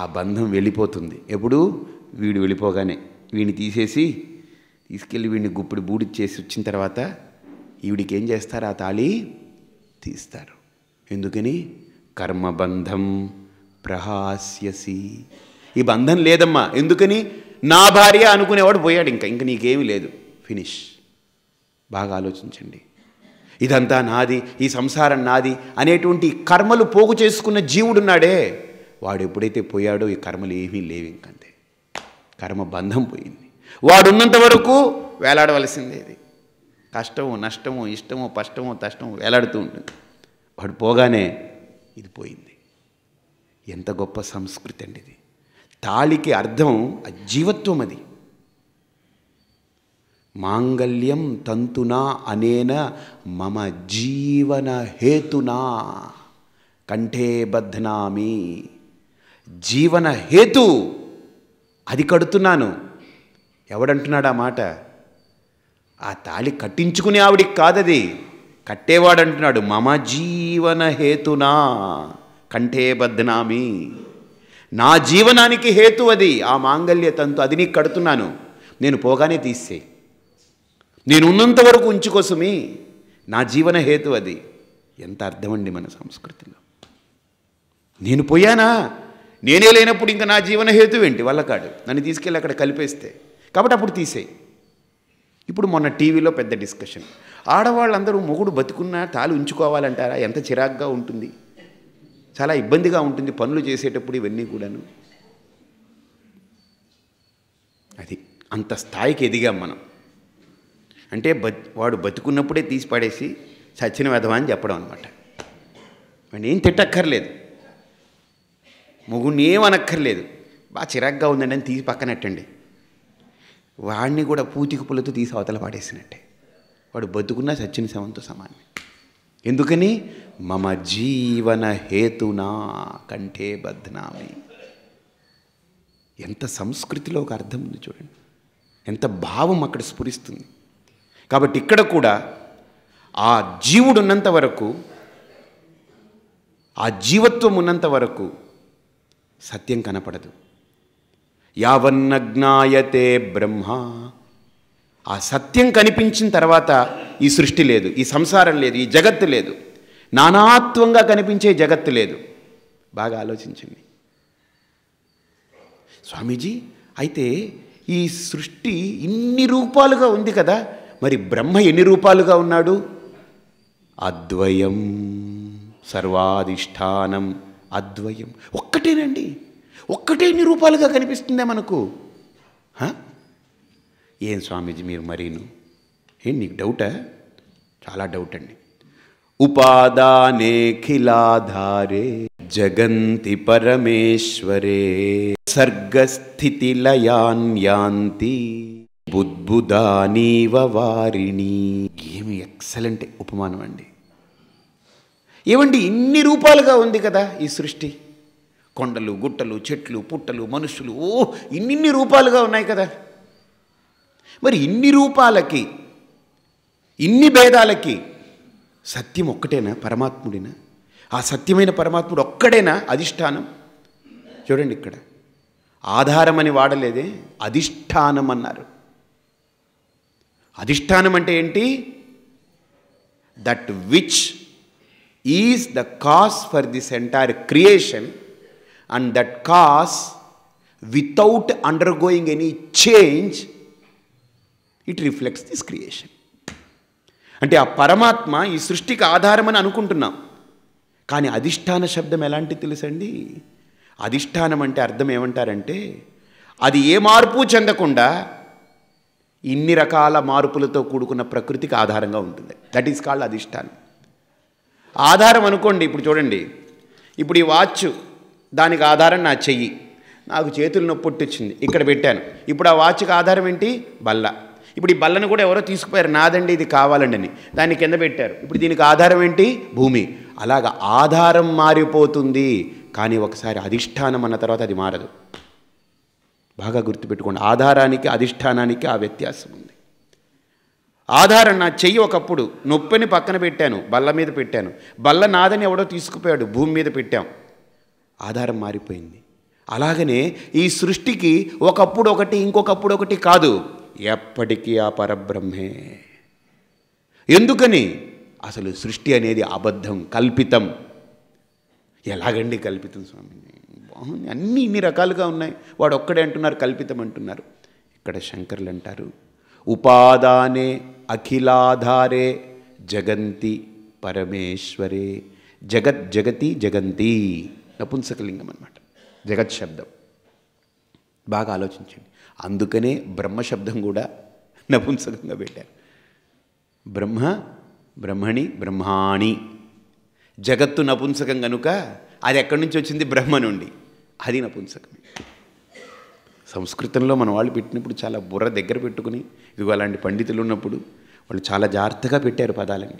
ఆ బంధం వెళ్ళిపోతుంది ఎప్పుడు వీడు వెళ్ళిపోగానే వీడిని తీసేసి తీసుకెళ్ళి వీడిని గుప్పుడు బూడిచ్చేసి వచ్చిన తర్వాత ఈవిడికి ఏం చేస్తారు ఆ తాళి తీస్తారు ఎందుకని కర్మబంధం ప్రహాస్యసి ఈ బంధం లేదమ్మా ఎందుకని నా భార్య అనుకునేవాడు పోయాడు ఇంకా ఇంక నీకేమీ లేదు ఫినిష్ బాగా ఆలోచించండి ఇదంతా నాది ఈ సంసారం నాది అనేటువంటి కర్మలు పోగు చేసుకున్న జీవుడున్నాడే వాడు ఎప్పుడైతే పోయాడో ఈ కర్మలు ఏమీ లేవు ఇంకంతే కర్మ బంధం పోయింది వాడున్నంత వరకు వేలాడవలసిందేది కష్టము నష్టము ఇష్టము కష్టము తష్టము వేలాడుతూ ఉంటుంది వాడు పోగానే ఇది పోయింది ఎంత గొప్ప సంస్కృతి అండి ఇది తాళికి అర్థం జీవత్వం అది మాంగళ్యం తంతునా అనేన మమ జీవన హేతునా కంఠే బద్ధనామి జీవన హేతు అది కడుతున్నాను ఎవడంటున్నాడు ఆ మాట ఆ తాళి కట్టించుకునే ఆవిడికి కాదది కట్టేవాడు అంటున్నాడు మమ జీవన హేతునా కంఠే బద్నామి నా జీవనానికి హేతు అది ఆ మాంగల్య తంతు అది నీకు కడుతున్నాను నేను పోగానే తీసే నేను ఉన్నంత వరకు ఉంచుకోసమే నా జీవన హేతు అది ఎంత అర్థమండి మన సంస్కృతిలో నేను పోయానా నేనే లేనప్పుడు ఇంకా నా జీవన హేతు ఏంటి కాడు నన్ను తీసుకెళ్ళి అక్కడ కలిపేస్తే కాబట్టి అప్పుడు తీసేయి ఇప్పుడు మొన్న టీవీలో పెద్ద డిస్కషన్ ఆడవాళ్ళందరూ మొగుడు బతుకున్నా తాలు ఉంచుకోవాలంటారా ఎంత చిరాగ్గా ఉంటుంది చాలా ఇబ్బందిగా ఉంటుంది పనులు చేసేటప్పుడు ఇవన్నీ కూడాను అది అంత స్థాయికి ఎదిగాం మనం అంటే బ వాడు బతుకున్నప్పుడే తీసి పడేసి సచిన వెధవా అని చెప్పడం అనమాట వాడిని ఏం తిట్టక్కర్లేదు మొగుడిని ఏమనక్కర్లేదు బాగా చిరాగ్గా ఉందండి అని తీసి పక్కనట్టండి వాడిని కూడా పూతికి పులతో తీసి అవతల పాడేసినట్టే వాడు బతుకున్నా సచిన శవంతో సమాన్ని ఎందుకని మమ జీవన హేతునా కంఠే బద్నామి ఎంత సంస్కృతిలో ఒక అర్థం ఉంది చూడండి ఎంత భావం అక్కడ స్ఫురిస్తుంది కాబట్టి ఇక్కడ కూడా ఆ జీవుడు ఉన్నంత వరకు ఆ జీవత్వం ఉన్నంత వరకు సత్యం కనపడదు యావన్న జ్ఞాయతే బ్రహ్మ ఆ సత్యం కనిపించిన తర్వాత ఈ సృష్టి లేదు ఈ సంసారం లేదు ఈ జగత్తు లేదు నానాత్వంగా కనిపించే జగత్తు లేదు బాగా ఆలోచించండి స్వామీజీ అయితే ఈ సృష్టి ఇన్ని రూపాలుగా ఉంది కదా మరి బ్రహ్మ ఎన్ని రూపాలుగా ఉన్నాడు అద్వయం సర్వాధిష్టానం అద్వయం ఒక్కటేనండి ఒక్కటే ఇన్ని రూపాలుగా కనిపిస్తుందే మనకు ఏం స్వామీజీ మీరు మరీను ఏం నీకు డౌటా చాలా డౌట్ అండి ఉపాదానేఖిలాధారే జగంతి పరమేశ్వరే సర్గస్థితి లయాన్యాంతి బుద్భుదానీవ వారిణి ఏమి ఎక్సలెంట్ ఉపమానం అండి ఏమండి ఇన్ని రూపాలుగా ఉంది కదా ఈ సృష్టి కొండలు గుట్టలు చెట్లు పుట్టలు మనుషులు ఓ ఇన్నిన్ని రూపాలుగా ఉన్నాయి కదా మరి ఇన్ని రూపాలకి ఇన్ని భేదాలకి సత్యం ఒక్కటేనా పరమాత్ముడినా ఆ సత్యమైన పరమాత్ముడు ఒక్కడేనా అధిష్టానం చూడండి ఇక్కడ ఆధారం అని వాడలేదే అధిష్టానం అన్నారు అధిష్టానం అంటే ఏంటి that which is the cause for this entire creation and that cause, without undergoing any change it reflects this creation అంటే ఆ పరమాత్మ ఈ సృష్టికి ఆధారమని అనుకుంటున్నాం కానీ అధిష్టాన శబ్దం ఎలాంటి తెలుసండి అధిష్టానం అంటే అర్థం ఏమంటారంటే అది ఏ మార్పు చెందకుండా ఇన్ని రకాల మార్పులతో కూడుకున్న ప్రకృతికి ఆధారంగా ఉంటుంది దట్ ఈస్ కాల్డ్ అధిష్టానం ఆధారం అనుకోండి ఇప్పుడు చూడండి ఇప్పుడు ఈ వాచ్ దానికి ఆధారం నా చెయ్యి నాకు చేతులు నొప్పి పుట్టించింది ఇక్కడ పెట్టాను ఇప్పుడు ఆ వాచ్కి ఆధారం ఏంటి బల్ల ఇప్పుడు ఈ బల్లను కూడా ఎవరో తీసుకుపోయారు నాదండి ఇది కావాలండి అని దాన్ని కింద పెట్టారు ఇప్పుడు దీనికి ఆధారం ఏంటి భూమి అలాగ ఆధారం మారిపోతుంది కానీ ఒకసారి అధిష్టానం అన్న తర్వాత అది మారదు బాగా గుర్తుపెట్టుకోండి ఆధారానికి అధిష్టానానికి ఆ వ్యత్యాసం ఉంది ఆధారం నా చెయ్యి ఒకప్పుడు నొప్పిని పక్కన పెట్టాను బల్ల మీద పెట్టాను బల్ల నాదని ఎవడో తీసుకుపోయాడు భూమి మీద పెట్టాం ఆధారం మారిపోయింది అలాగనే ఈ సృష్టికి ఒకప్పుడు ఒకటి ఇంకొకప్పుడు ఒకటి కాదు ఎప్పటికీ ఆ పరబ్రహ్మే ఎందుకని అసలు సృష్టి అనేది అబద్ధం కల్పితం ఎలాగండి కల్పితం స్వామి బాగుంది అన్నీ ఇన్ని రకాలుగా ఉన్నాయి వాడు ఒక్కడే అంటున్నారు కల్పితం అంటున్నారు ఇక్కడ శంకర్లు అంటారు ఉపాదానే అఖిలాధారే జగంతి పరమేశ్వరే జగత్ జగతి జగంతి నపుంసకలింగం అనమాట జగత్ శబ్దం బాగా ఆలోచించండి అందుకనే బ్రహ్మ శబ్దం కూడా నపుంసకంగా పెట్టారు బ్రహ్మ బ్రహ్మణి బ్రహ్మాణి జగత్తు నపుంసకం కనుక అది ఎక్కడి నుంచి వచ్చింది బ్రహ్మ నుండి అది నపుంసకం సంస్కృతంలో మన వాళ్ళు పెట్టినప్పుడు చాలా బుర్ర దగ్గర పెట్టుకుని ఇదిగో అలాంటి పండితులు ఉన్నప్పుడు వాళ్ళు చాలా జాగ్రత్తగా పెట్టారు పదాలని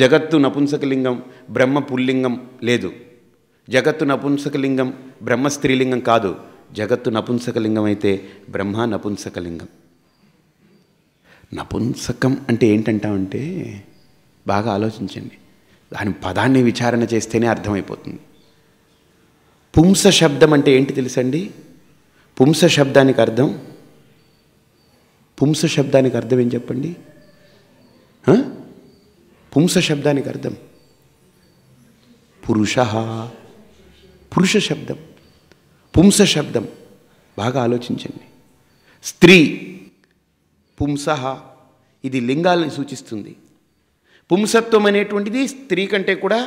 జగత్తు నపుంసకలింగం బ్రహ్మ పుల్లింగం లేదు జగత్తు నపుంసకలింగం బ్రహ్మ స్త్రీలింగం కాదు జగత్తు నపుంసకలింగం అయితే బ్రహ్మ నపుంసకలింగం నపుంసకం అంటే ఏంటంటామంటే బాగా ఆలోచించండి దాని పదాన్ని విచారణ చేస్తేనే అర్థమైపోతుంది పుంస శబ్దం అంటే ఏంటి తెలుసండి పుంస శబ్దానికి అర్థం పుంస శబ్దానికి అర్థం ఏం చెప్పండి పుంస శబ్దానికి అర్థం పురుష పురుష శబ్దం పుంస శబ్దం బాగా ఆలోచించండి స్త్రీ పుంస ఇది లింగాలను సూచిస్తుంది పుంసత్వం అనేటువంటిది స్త్రీ కంటే కూడా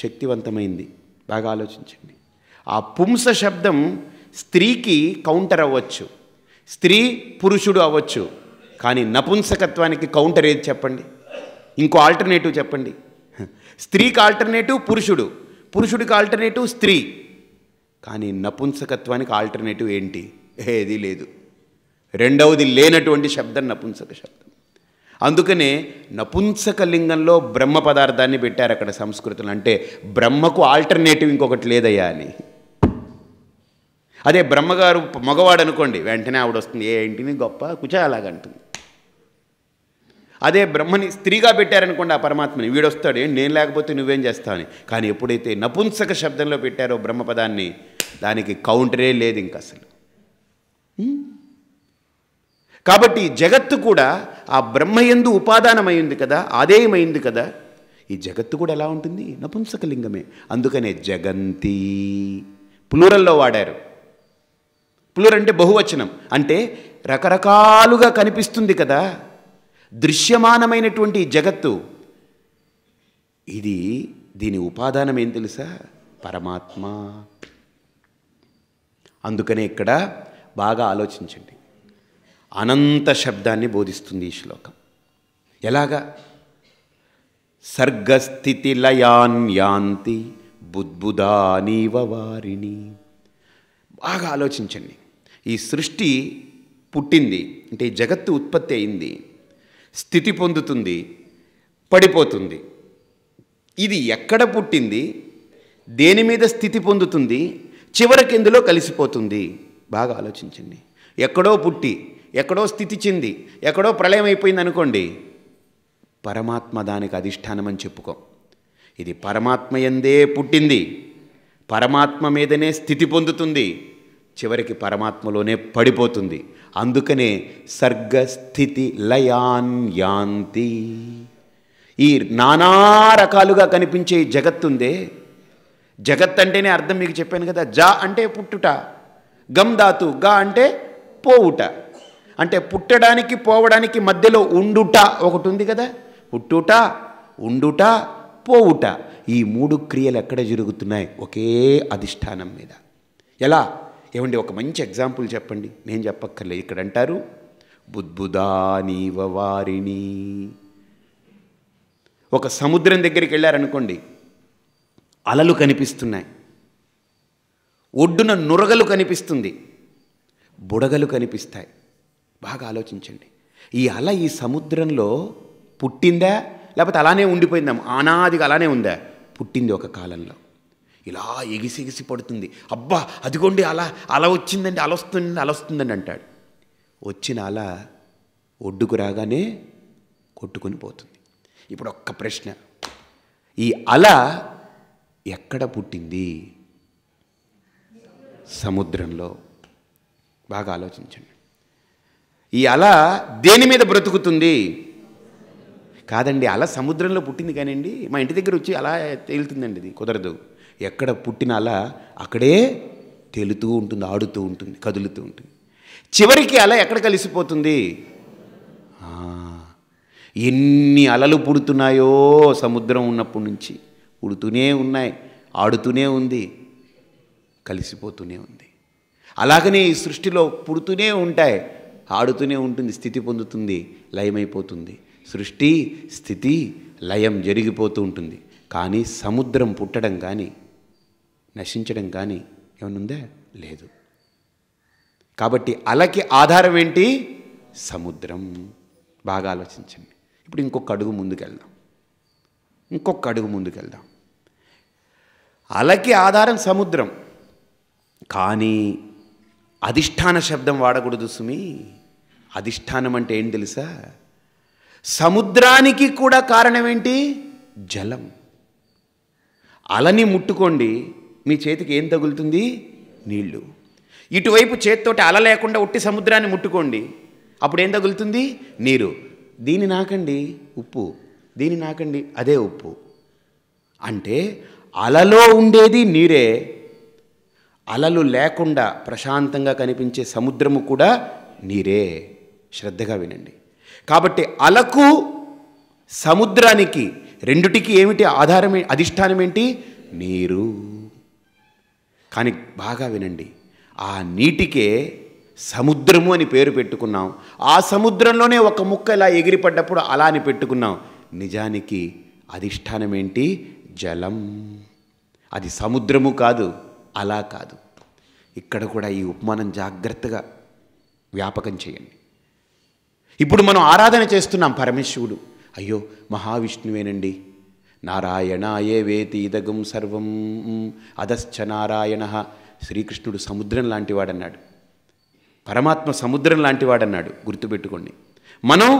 శక్తివంతమైంది బాగా ఆలోచించండి ఆ పుంస శబ్దం స్త్రీకి కౌంటర్ అవ్వచ్చు స్త్రీ పురుషుడు అవ్వచ్చు కానీ నపుంసకత్వానికి కౌంటర్ ఏది చెప్పండి ఇంకో ఆల్టర్నేటివ్ చెప్పండి స్త్రీకి ఆల్టర్నేటివ్ పురుషుడు పురుషుడికి ఆల్టర్నేటివ్ స్త్రీ కానీ నపుంసకత్వానికి ఆల్టర్నేటివ్ ఏంటి ఏది లేదు రెండవది లేనటువంటి శబ్దం నపుంసక శబ్దం అందుకనే నపుంసక లింగంలో బ్రహ్మ పదార్థాన్ని పెట్టారు అక్కడ సంస్కృతులు అంటే బ్రహ్మకు ఆల్టర్నేటివ్ ఇంకొకటి లేదయ్యా అని అదే బ్రహ్మగారు మగవాడు అనుకోండి వెంటనే ఆవిడ వస్తుంది ఏ ఇంటిని గొప్ప కుచ అలాగంటుంది అదే బ్రహ్మని స్త్రీగా పెట్టారనుకోండి ఆ పరమాత్మని వీడొస్తాడు నేను లేకపోతే నువ్వేం చేస్తావని కానీ ఎప్పుడైతే నపుంసక శబ్దంలో పెట్టారో బ్రహ్మపదాన్ని దానికి కౌంటరే లేదు ఇంక అసలు కాబట్టి జగత్తు కూడా ఆ బ్రహ్మయందు ఉపాదానమైంది కదా ఆదేయమైంది కదా ఈ జగత్తు కూడా ఎలా ఉంటుంది నపుంసకలింగమే అందుకనే జగంతి ప్లూరల్లో వాడారు ప్లూర్ అంటే బహువచనం అంటే రకరకాలుగా కనిపిస్తుంది కదా దృశ్యమానమైనటువంటి జగత్తు ఇది దీని ఉపాదానం ఏం తెలుసా పరమాత్మ అందుకనే ఇక్కడ బాగా ఆలోచించండి అనంత శబ్దాన్ని బోధిస్తుంది ఈ శ్లోకం ఎలాగా సర్గస్థితి లయాన్ యాంతి వారిని బాగా ఆలోచించండి ఈ సృష్టి పుట్టింది అంటే జగత్తు ఉత్పత్తి అయింది స్థితి పొందుతుంది పడిపోతుంది ఇది ఎక్కడ పుట్టింది దేని మీద స్థితి పొందుతుంది చివరికి ఇందులో కలిసిపోతుంది బాగా ఆలోచించండి ఎక్కడో పుట్టి ఎక్కడో స్థితి చెంది ఎక్కడో ప్రళయం అయిపోయింది అనుకోండి పరమాత్మ దానికి అధిష్టానం అని చెప్పుకో ఇది పరమాత్మ ఎందే పుట్టింది పరమాత్మ మీదనే స్థితి పొందుతుంది చివరికి పరమాత్మలోనే పడిపోతుంది అందుకనే సర్గ స్థితి లయాన్ యాంతి ఈ నానా రకాలుగా కనిపించే జగత్తుందే జగత్ అంటేనే అర్థం మీకు చెప్పాను కదా జ అంటే పుట్టుట గమ్ ధాతు గా అంటే పోవుట అంటే పుట్టడానికి పోవడానికి మధ్యలో ఉండుట ఒకటి ఉంది కదా పుట్టుట ఉండుట పోవుట ఈ మూడు క్రియలు ఎక్కడ జరుగుతున్నాయి ఒకే అధిష్టానం మీద ఎలా ఏమండి ఒక మంచి ఎగ్జాంపుల్ చెప్పండి నేను చెప్పక్కర్లేదు ఇక్కడ అంటారు బుద్బుదానీవ వారిని ఒక సముద్రం దగ్గరికి వెళ్ళారనుకోండి అలలు కనిపిస్తున్నాయి ఒడ్డున నురగలు కనిపిస్తుంది బుడగలు కనిపిస్తాయి బాగా ఆలోచించండి ఈ అల ఈ సముద్రంలో పుట్టిందా లేకపోతే అలానే ఉండిపోయిందా అనాదిగా అలానే ఉందా పుట్టింది ఒక కాలంలో ఇలా ఎగిసి ఎగిసి పడుతుంది అబ్బా అదిగోండి అలా అలా వచ్చిందండి అలా వస్తుంది అలా వస్తుందని అంటాడు వచ్చిన అలా ఒడ్డుకు రాగానే కొట్టుకుని పోతుంది ఇప్పుడు ఒక్క ప్రశ్న ఈ అల ఎక్కడ పుట్టింది సముద్రంలో బాగా ఆలోచించండి ఈ అల దేని మీద బ్రతుకుతుంది కాదండి అల సముద్రంలో పుట్టింది కానివ్వండి మా ఇంటి దగ్గర వచ్చి అలా తేలుతుందండి ఇది కుదరదు ఎక్కడ పుట్టిన అల అక్కడే తేలుతూ ఉంటుంది ఆడుతూ ఉంటుంది కదులుతూ ఉంటుంది చివరికి అల ఎక్కడ కలిసిపోతుంది ఎన్ని అలలు పుడుతున్నాయో సముద్రం ఉన్నప్పటి నుంచి పుడుతూనే ఉన్నాయి ఆడుతూనే ఉంది కలిసిపోతూనే ఉంది అలాగనే ఈ సృష్టిలో పుడుతూనే ఉంటాయి ఆడుతూనే ఉంటుంది స్థితి పొందుతుంది లయమైపోతుంది సృష్టి స్థితి లయం జరిగిపోతూ ఉంటుంది కానీ సముద్రం పుట్టడం కానీ నశించడం కానీ ఏమనుందా లేదు కాబట్టి అలకి ఆధారం ఏంటి సముద్రం బాగా ఆలోచించండి ఇప్పుడు ఇంకొక అడుగు ముందుకెళ్దాం ఇంకొక అడుగు ముందుకెళ్దాం అలకి ఆధారం సముద్రం కానీ అధిష్టాన శబ్దం వాడకూడదు సుమి అధిష్టానం అంటే ఏం తెలుసా సముద్రానికి కూడా కారణం ఏంటి జలం అలని ముట్టుకోండి మీ చేతికి ఏం తగులుతుంది నీళ్లు ఇటువైపు చేత్తోటి అల లేకుండా ఉట్టి సముద్రాన్ని ముట్టుకోండి అప్పుడు ఏం తగులుతుంది నీరు దీని నాకండి ఉప్పు దీని నాకండి అదే ఉప్పు అంటే అలలో ఉండేది నీరే అలలు లేకుండా ప్రశాంతంగా కనిపించే సముద్రము కూడా నీరే శ్రద్ధగా వినండి కాబట్టి అలకు సముద్రానికి రెండుటికి ఏమిటి ఆధారమే అధిష్టానం ఏంటి నీరు కానీ బాగా వినండి ఆ నీటికే సముద్రము అని పేరు పెట్టుకున్నాం ఆ సముద్రంలోనే ఒక ముక్క ఇలా ఎగిరిపడ్డప్పుడు అలా అని పెట్టుకున్నాం నిజానికి అధిష్టానం ఏంటి జలం అది సముద్రము కాదు అలా కాదు ఇక్కడ కూడా ఈ ఉపమానం జాగ్రత్తగా వ్యాపకం చేయండి ఇప్పుడు మనం ఆరాధన చేస్తున్నాం పరమేశ్వరుడు అయ్యో మహావిష్ణువేనండి నారాయణాయే వేతి ఇదగం సర్వం అధశ్చ నారాయణ శ్రీకృష్ణుడు సముద్రం లాంటివాడన్నాడు పరమాత్మ సముద్రం లాంటివాడన్నాడు గుర్తుపెట్టుకోండి మనం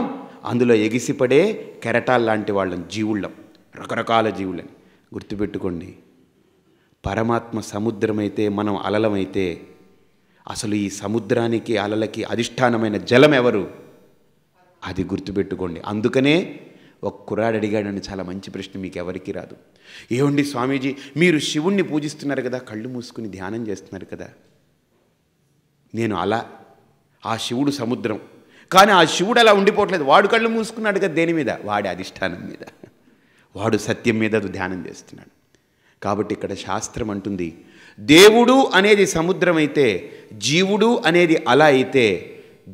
అందులో ఎగిసిపడే కెరటాల లాంటి వాళ్ళం జీవుళ్ళం రకరకాల జీవులని గుర్తుపెట్టుకోండి పరమాత్మ సముద్రమైతే మనం అలలమైతే అసలు ఈ సముద్రానికి అలలకి అధిష్టానమైన జలం ఎవరు అది గుర్తుపెట్టుకోండి అందుకనే ఒక కుర్రాడు అడిగాడండి చాలా మంచి ప్రశ్న మీకు ఎవరికీ రాదు ఏమండి స్వామీజీ మీరు శివుణ్ణి పూజిస్తున్నారు కదా కళ్ళు మూసుకుని ధ్యానం చేస్తున్నారు కదా నేను అలా ఆ శివుడు సముద్రం కానీ ఆ శివుడు అలా ఉండిపోవట్లేదు వాడు కళ్ళు మూసుకున్నాడు కదా దేని మీద వాడి అధిష్టానం మీద వాడు సత్యం మీద ధ్యానం చేస్తున్నాడు కాబట్టి ఇక్కడ శాస్త్రం అంటుంది దేవుడు అనేది సముద్రం అయితే జీవుడు అనేది అలా అయితే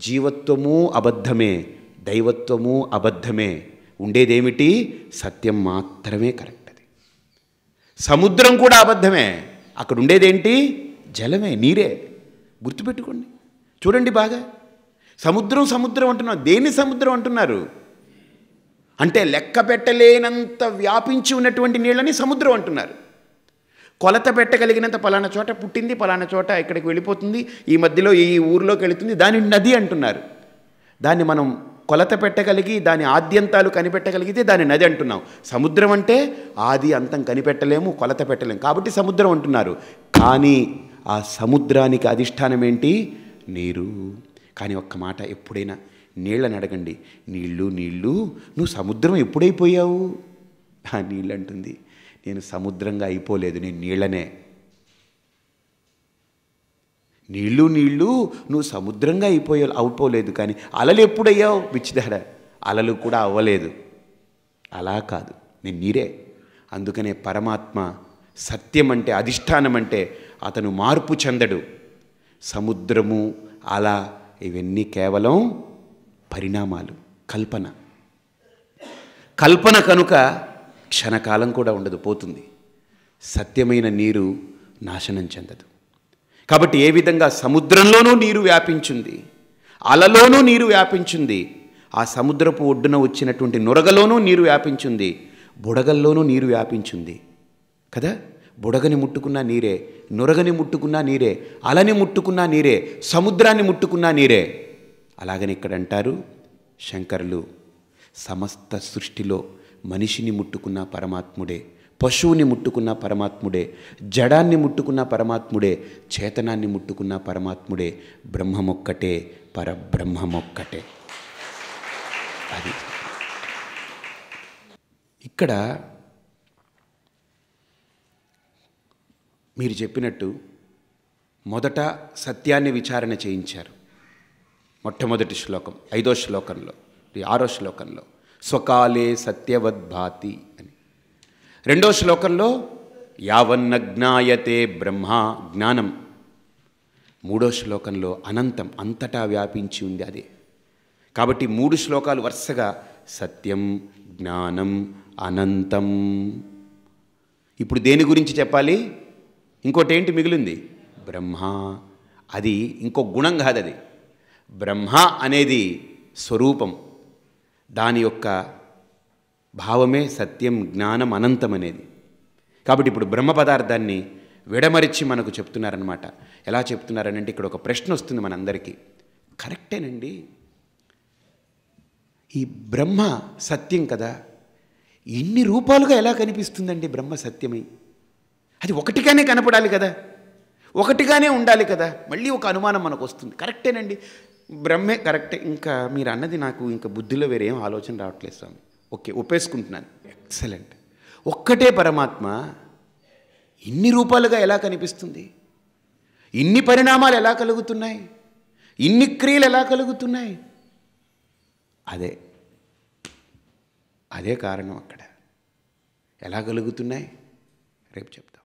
జీవత్వము అబద్ధమే దైవత్వము అబద్ధమే ఉండేదేమిటి సత్యం మాత్రమే కరెక్ట్ అది సముద్రం కూడా అబద్ధమే అక్కడ ఉండేదేంటి జలమే నీరే గుర్తుపెట్టుకోండి చూడండి బాగా సముద్రం సముద్రం అంటున్నారు దేని సముద్రం అంటున్నారు అంటే లెక్క పెట్టలేనంత వ్యాపించి ఉన్నటువంటి నీళ్ళని సముద్రం అంటున్నారు కొలత పెట్టగలిగినంత పలానా చోట పుట్టింది పలానా చోట ఇక్కడికి వెళ్ళిపోతుంది ఈ మధ్యలో ఈ ఊరిలోకి వెళుతుంది దాని నది అంటున్నారు దాన్ని మనం కొలత పెట్టగలిగి దాని ఆద్యంతాలు కనిపెట్టగలిగితే దాని నది అంటున్నాం సముద్రం అంటే ఆది అంతం కనిపెట్టలేము కొలత పెట్టలేము కాబట్టి సముద్రం అంటున్నారు కానీ ఆ సముద్రానికి అధిష్టానం ఏంటి నీరు కానీ ఒక్క మాట ఎప్పుడైనా నీళ్ళని అడగండి నీళ్ళు నీళ్ళు నువ్వు సముద్రం ఎప్పుడైపోయావు ఆ నీళ్ళు అంటుంది నేను సముద్రంగా అయిపోలేదు నేను నీళ్ళనే నీళ్ళు నీళ్ళు నువ్వు సముద్రంగా అయిపోయే అవుపోలేదు కానీ అలలు ఎప్పుడయ్యావు విచ్చిదాడ అలలు కూడా అవ్వలేదు అలా కాదు నేను నీరే అందుకనే పరమాత్మ సత్యం అంటే అధిష్టానం అంటే అతను మార్పు చెందడు సముద్రము అలా ఇవన్నీ కేవలం పరిణామాలు కల్పన కల్పన కనుక క్షణకాలం కూడా ఉండదు పోతుంది సత్యమైన నీరు నాశనం చెందదు కాబట్టి ఏ విధంగా సముద్రంలోనూ నీరు వ్యాపించింది అలలోనూ నీరు వ్యాపించింది ఆ సముద్రపు ఒడ్డున వచ్చినటువంటి నురగలోనూ నీరు వ్యాపించింది బుడగల్లోనూ నీరు వ్యాపించింది కదా బుడగని ముట్టుకున్నా నీరే నురగని ముట్టుకున్నా నీరే అలని ముట్టుకున్నా నీరే సముద్రాన్ని ముట్టుకున్నా నీరే అలాగని ఇక్కడ అంటారు శంకరులు సమస్త సృష్టిలో మనిషిని ముట్టుకున్న పరమాత్ముడే పశువుని ముట్టుకున్న పరమాత్ముడే జడాన్ని ముట్టుకున్న పరమాత్ముడే చేతనాన్ని ముట్టుకున్న పరమాత్ముడే బ్రహ్మమొక్కటే పరబ్రహ్మమొక్కటే అది ఇక్కడ మీరు చెప్పినట్టు మొదట సత్యాన్ని విచారణ చేయించారు మొట్టమొదటి శ్లోకం ఐదో శ్లోకంలో ఆరో శ్లోకంలో స్వకాలే సత్యవద్భాతి రెండో శ్లోకంలో యావన్న జ్ఞాయతే బ్రహ్మ జ్ఞానం మూడో శ్లోకంలో అనంతం అంతటా వ్యాపించి ఉంది అది కాబట్టి మూడు శ్లోకాలు వరుసగా సత్యం జ్ఞానం అనంతం ఇప్పుడు దేని గురించి చెప్పాలి ఇంకోటి ఏంటి మిగిలింది బ్రహ్మ అది ఇంకో గుణం కాదది అది బ్రహ్మ అనేది స్వరూపం దాని యొక్క భావమే సత్యం జ్ఞానం అనంతం అనేది కాబట్టి ఇప్పుడు బ్రహ్మ పదార్థాన్ని విడమరిచి మనకు చెప్తున్నారనమాట ఎలా చెప్తున్నారనంటే ఇక్కడ ఒక ప్రశ్న వస్తుంది మనందరికీ కరెక్టేనండి ఈ బ్రహ్మ సత్యం కదా ఇన్ని రూపాలుగా ఎలా కనిపిస్తుందండి బ్రహ్మ సత్యమై అది ఒకటిగానే కనపడాలి కదా ఒకటిగానే ఉండాలి కదా మళ్ళీ ఒక అనుమానం మనకు వస్తుంది కరెక్టేనండి బ్రహ్మే కరెక్టే ఇంకా మీరు అన్నది నాకు ఇంకా బుద్ధిలో వేరేం ఆలోచన రావట్లేదు స్వామి ఓకే ఒప్పేసుకుంటున్నాను ఎక్సలెంట్ ఒక్కటే పరమాత్మ ఇన్ని రూపాలుగా ఎలా కనిపిస్తుంది ఇన్ని పరిణామాలు ఎలా కలుగుతున్నాయి ఇన్ని క్రియలు ఎలా కలుగుతున్నాయి అదే అదే కారణం అక్కడ ఎలా కలుగుతున్నాయి రేపు చెప్తాను